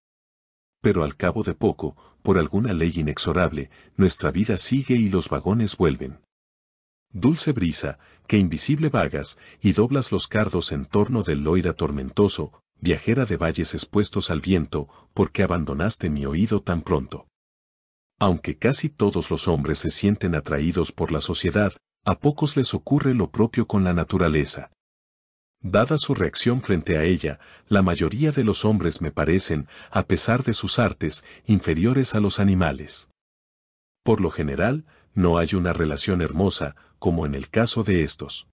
Pero al cabo de poco, por alguna ley inexorable, nuestra vida sigue y los vagones vuelven dulce brisa, que invisible vagas, y doblas los cardos en torno del loira tormentoso, viajera de valles expuestos al viento, porque abandonaste mi oído tan pronto. Aunque casi todos los hombres se sienten atraídos por la sociedad, a pocos les ocurre lo propio con la naturaleza. Dada su reacción frente a ella, la mayoría de los hombres me parecen, a pesar de sus artes, inferiores a los animales. Por lo general, no hay una relación hermosa, como en el caso de estos.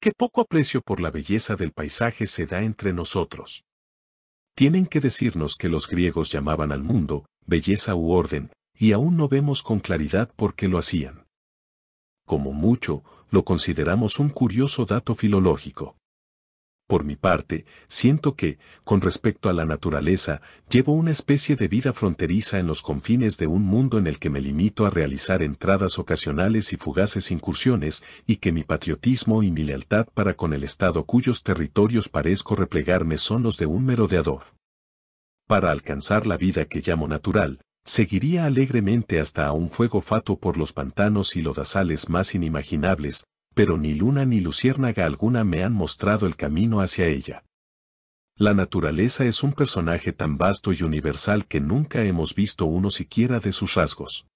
Qué poco aprecio por la belleza del paisaje se da entre nosotros. Tienen que decirnos que los griegos llamaban al mundo, belleza u orden, y aún no vemos con claridad por qué lo hacían. Como mucho, lo consideramos un curioso dato filológico. Por mi parte, siento que, con respecto a la naturaleza, llevo una especie de vida fronteriza en los confines de un mundo en el que me limito a realizar entradas ocasionales y fugaces incursiones, y que mi patriotismo y mi lealtad para con el Estado cuyos territorios parezco replegarme son los de un merodeador. Para alcanzar la vida que llamo natural, seguiría alegremente hasta a un fuego fato por los pantanos y lodazales más inimaginables, pero ni luna ni luciérnaga alguna me han mostrado el camino hacia ella. La naturaleza es un personaje tan vasto y universal que nunca hemos visto uno siquiera de sus rasgos.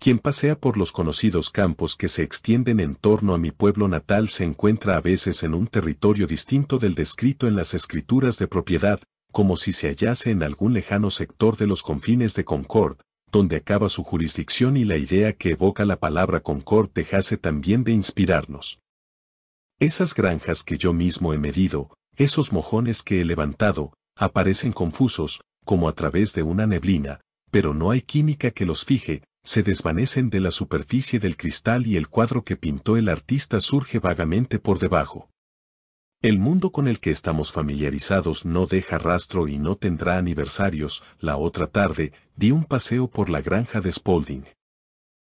Quien pasea por los conocidos campos que se extienden en torno a mi pueblo natal se encuentra a veces en un territorio distinto del descrito en las escrituras de propiedad, como si se hallase en algún lejano sector de los confines de Concord, donde acaba su jurisdicción y la idea que evoca la palabra Concord dejase también de inspirarnos. Esas granjas que yo mismo he medido, esos mojones que he levantado, aparecen confusos, como a través de una neblina, pero no hay química que los fije, se desvanecen de la superficie del cristal y el cuadro que pintó el artista surge vagamente por debajo. El mundo con el que estamos familiarizados no deja rastro y no tendrá aniversarios. La otra tarde di un paseo por la granja de Spalding.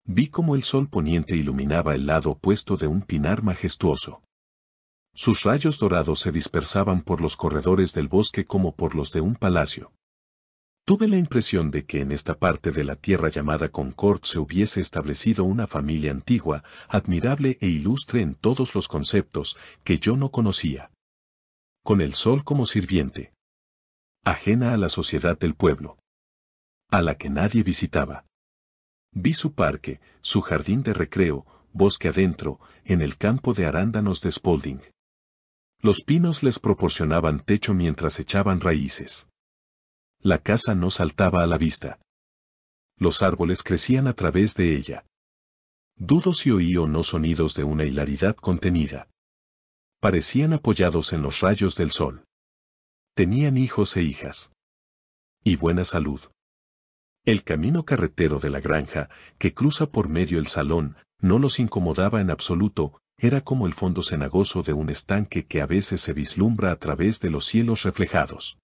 Vi cómo el sol poniente iluminaba el lado opuesto de un pinar majestuoso. Sus rayos dorados se dispersaban por los corredores del bosque como por los de un palacio. Tuve la impresión de que en esta parte de la tierra llamada Concord se hubiese establecido una familia antigua, admirable e ilustre en todos los conceptos, que yo no conocía. Con el sol como sirviente. Ajena a la sociedad del pueblo. A la que nadie visitaba. Vi su parque, su jardín de recreo, bosque adentro, en el campo de arándanos de Spaulding. Los pinos les proporcionaban techo mientras echaban raíces. La casa no saltaba a la vista. Los árboles crecían a través de ella. Dudo si oí o no sonidos de una hilaridad contenida. Parecían apoyados en los rayos del sol. Tenían hijos e hijas. Y buena salud. El camino carretero de la granja, que cruza por medio el salón, no los incomodaba en absoluto, era como el fondo cenagoso de un estanque que a veces se vislumbra a través de los cielos reflejados.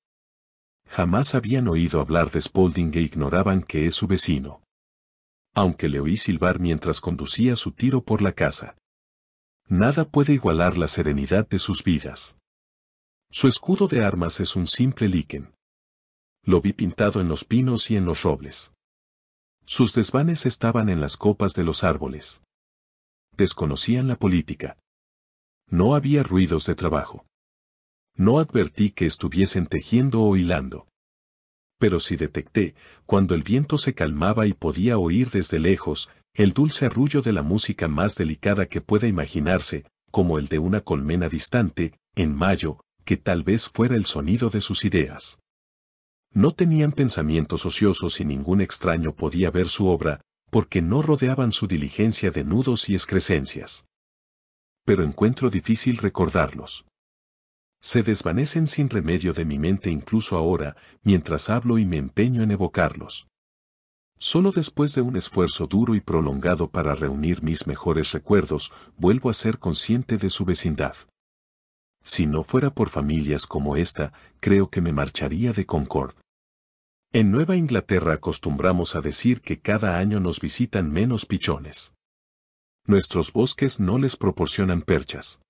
Jamás habían oído hablar de Spalding e ignoraban que es su vecino. Aunque le oí silbar mientras conducía su tiro por la casa. Nada puede igualar la serenidad de sus vidas. Su escudo de armas es un simple líquen. Lo vi pintado en los pinos y en los robles. Sus desvanes estaban en las copas de los árboles. Desconocían la política. No había ruidos de trabajo. No advertí que estuviesen tejiendo o hilando. Pero sí detecté, cuando el viento se calmaba y podía oír desde lejos, el dulce arrullo de la música más delicada que pueda imaginarse, como el de una colmena distante, en mayo, que tal vez fuera el sonido de sus ideas. No tenían pensamientos ociosos y ningún extraño podía ver su obra, porque no rodeaban su diligencia de nudos y excrescencias. Pero encuentro difícil recordarlos se desvanecen sin remedio de mi mente incluso ahora, mientras hablo y me empeño en evocarlos. Solo después de un esfuerzo duro y prolongado para reunir mis mejores recuerdos, vuelvo a ser consciente de su vecindad. Si no fuera por familias como esta, creo que me marcharía de Concord. En Nueva Inglaterra acostumbramos a decir que cada año nos visitan menos pichones. Nuestros bosques no les proporcionan perchas.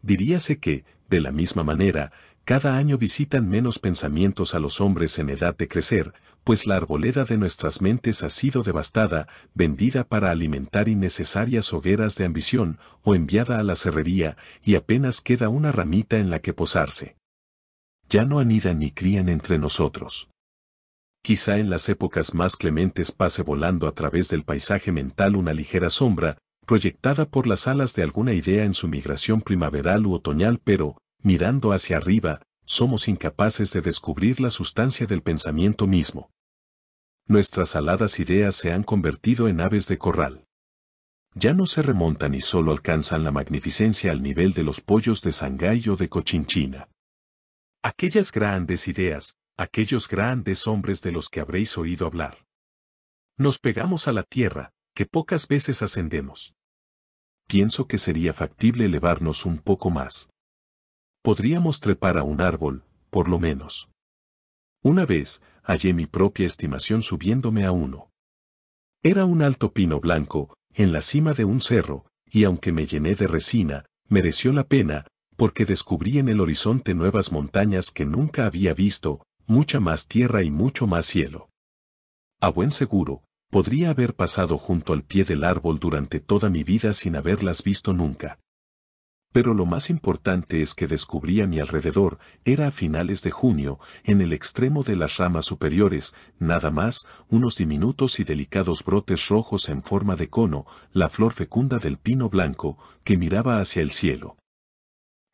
Diríase que, de la misma manera, cada año visitan menos pensamientos a los hombres en edad de crecer, pues la arboleda de nuestras mentes ha sido devastada, vendida para alimentar innecesarias hogueras de ambición o enviada a la serrería y apenas queda una ramita en la que posarse. Ya no anidan ni crían entre nosotros. Quizá en las épocas más clementes pase volando a través del paisaje mental una ligera sombra, proyectada por las alas de alguna idea en su migración primaveral u otoñal, pero, mirando hacia arriba, somos incapaces de descubrir la sustancia del pensamiento mismo. Nuestras aladas ideas se han convertido en aves de corral. Ya no se remontan y solo alcanzan la magnificencia al nivel de los pollos de Shanghái o de Cochinchina. Aquellas grandes ideas, aquellos grandes hombres de los que habréis oído hablar. Nos pegamos a la tierra, que pocas veces ascendemos pienso que sería factible elevarnos un poco más. Podríamos trepar a un árbol, por lo menos. Una vez, hallé mi propia estimación subiéndome a uno. Era un alto pino blanco, en la cima de un cerro, y aunque me llené de resina, mereció la pena, porque descubrí en el horizonte nuevas montañas que nunca había visto, mucha más tierra y mucho más cielo. A buen seguro, Podría haber pasado junto al pie del árbol durante toda mi vida sin haberlas visto nunca. Pero lo más importante es que descubrí a mi alrededor, era a finales de junio, en el extremo de las ramas superiores, nada más, unos diminutos y delicados brotes rojos en forma de cono, la flor fecunda del pino blanco, que miraba hacia el cielo.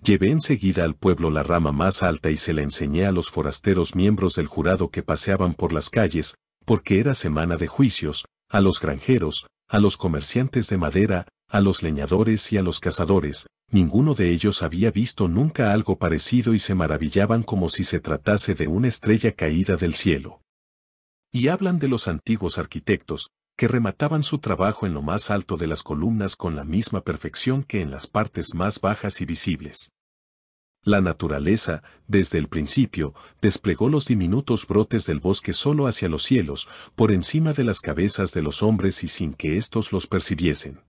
Llevé enseguida al pueblo la rama más alta y se la enseñé a los forasteros miembros del jurado que paseaban por las calles, porque era semana de juicios, a los granjeros, a los comerciantes de madera, a los leñadores y a los cazadores, ninguno de ellos había visto nunca algo parecido y se maravillaban como si se tratase de una estrella caída del cielo. Y hablan de los antiguos arquitectos, que remataban su trabajo en lo más alto de las columnas con la misma perfección que en las partes más bajas y visibles. La naturaleza, desde el principio, desplegó los diminutos brotes del bosque solo hacia los cielos, por encima de las cabezas de los hombres y sin que éstos los percibiesen.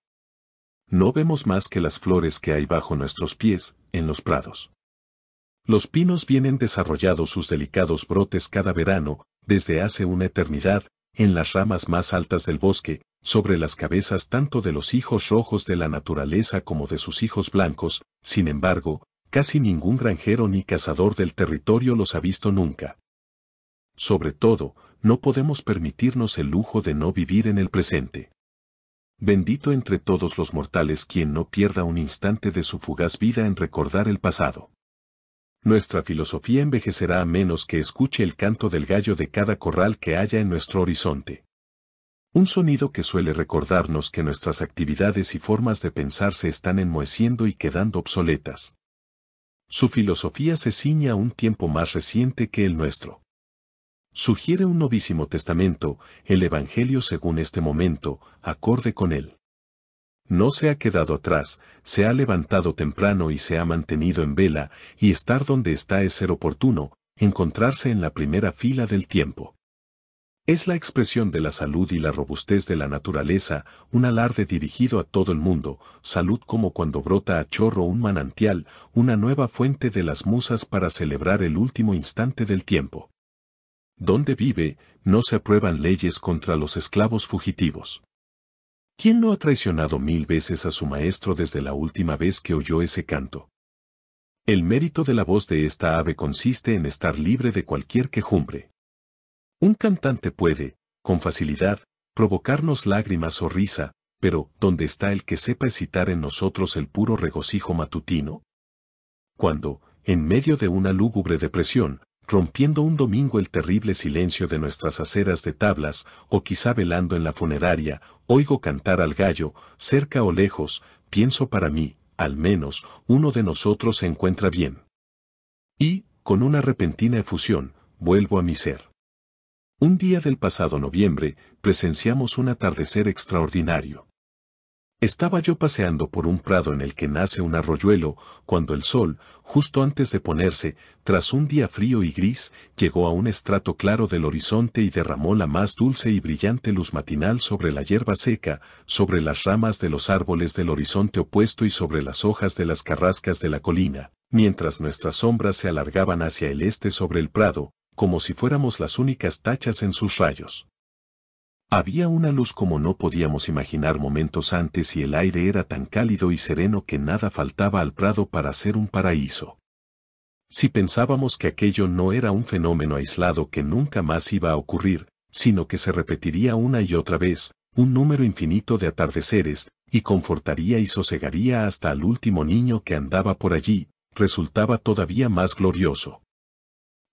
No vemos más que las flores que hay bajo nuestros pies, en los prados. Los pinos vienen desarrollados sus delicados brotes cada verano, desde hace una eternidad, en las ramas más altas del bosque, sobre las cabezas tanto de los hijos rojos de la naturaleza como de sus hijos blancos, sin embargo, casi ningún granjero ni cazador del territorio los ha visto nunca. Sobre todo, no podemos permitirnos el lujo de no vivir en el presente. Bendito entre todos los mortales quien no pierda un instante de su fugaz vida en recordar el pasado. Nuestra filosofía envejecerá a menos que escuche el canto del gallo de cada corral que haya en nuestro horizonte. Un sonido que suele recordarnos que nuestras actividades y formas de pensar se están enmoheciendo y quedando obsoletas. Su filosofía se ciña a un tiempo más reciente que el nuestro. Sugiere un novísimo testamento, el Evangelio según este momento, acorde con él. No se ha quedado atrás, se ha levantado temprano y se ha mantenido en vela, y estar donde está es ser oportuno, encontrarse en la primera fila del tiempo. Es la expresión de la salud y la robustez de la naturaleza, un alarde dirigido a todo el mundo, salud como cuando brota a chorro un manantial, una nueva fuente de las musas para celebrar el último instante del tiempo. Donde vive, no se aprueban leyes contra los esclavos fugitivos. ¿Quién no ha traicionado mil veces a su maestro desde la última vez que oyó ese canto? El mérito de la voz de esta ave consiste en estar libre de cualquier quejumbre. Un cantante puede, con facilidad, provocarnos lágrimas o risa, pero ¿dónde está el que sepa excitar en nosotros el puro regocijo matutino? Cuando, en medio de una lúgubre depresión, rompiendo un domingo el terrible silencio de nuestras aceras de tablas, o quizá velando en la funeraria, oigo cantar al gallo, cerca o lejos, pienso para mí, al menos, uno de nosotros se encuentra bien. Y, con una repentina efusión, vuelvo a mi ser. Un día del pasado noviembre, presenciamos un atardecer extraordinario. Estaba yo paseando por un prado en el que nace un arroyuelo, cuando el sol, justo antes de ponerse, tras un día frío y gris, llegó a un estrato claro del horizonte y derramó la más dulce y brillante luz matinal sobre la hierba seca, sobre las ramas de los árboles del horizonte opuesto y sobre las hojas de las carrascas de la colina, mientras nuestras sombras se alargaban hacia el este sobre el prado, como si fuéramos las únicas tachas en sus rayos. Había una luz como no podíamos imaginar momentos antes y el aire era tan cálido y sereno que nada faltaba al prado para ser un paraíso. Si pensábamos que aquello no era un fenómeno aislado que nunca más iba a ocurrir, sino que se repetiría una y otra vez, un número infinito de atardeceres, y confortaría y sosegaría hasta al último niño que andaba por allí, resultaba todavía más glorioso.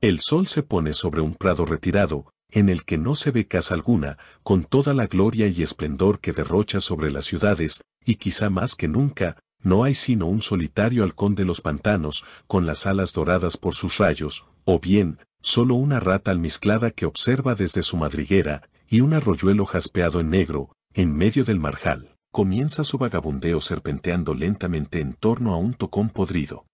El sol se pone sobre un prado retirado, en el que no se ve casa alguna, con toda la gloria y esplendor que derrocha sobre las ciudades, y quizá más que nunca, no hay sino un solitario halcón de los pantanos, con las alas doradas por sus rayos, o bien, solo una rata almizclada que observa desde su madriguera, y un arroyuelo jaspeado en negro, en medio del marjal, comienza su vagabundeo serpenteando lentamente en torno a un tocón podrido.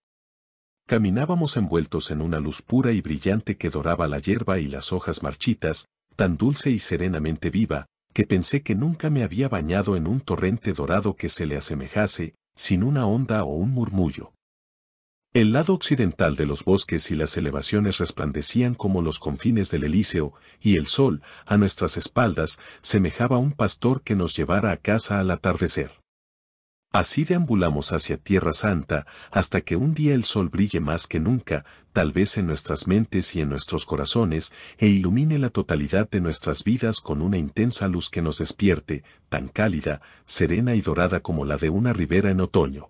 Caminábamos envueltos en una luz pura y brillante que doraba la hierba y las hojas marchitas, tan dulce y serenamente viva, que pensé que nunca me había bañado en un torrente dorado que se le asemejase, sin una onda o un murmullo. El lado occidental de los bosques y las elevaciones resplandecían como los confines del Elíseo, y el sol, a nuestras espaldas, semejaba un pastor que nos llevara a casa al atardecer. Así deambulamos hacia Tierra Santa, hasta que un día el sol brille más que nunca, tal vez en nuestras mentes y en nuestros corazones, e ilumine la totalidad de nuestras vidas con una intensa luz que nos despierte, tan cálida, serena y dorada como la de una ribera en otoño.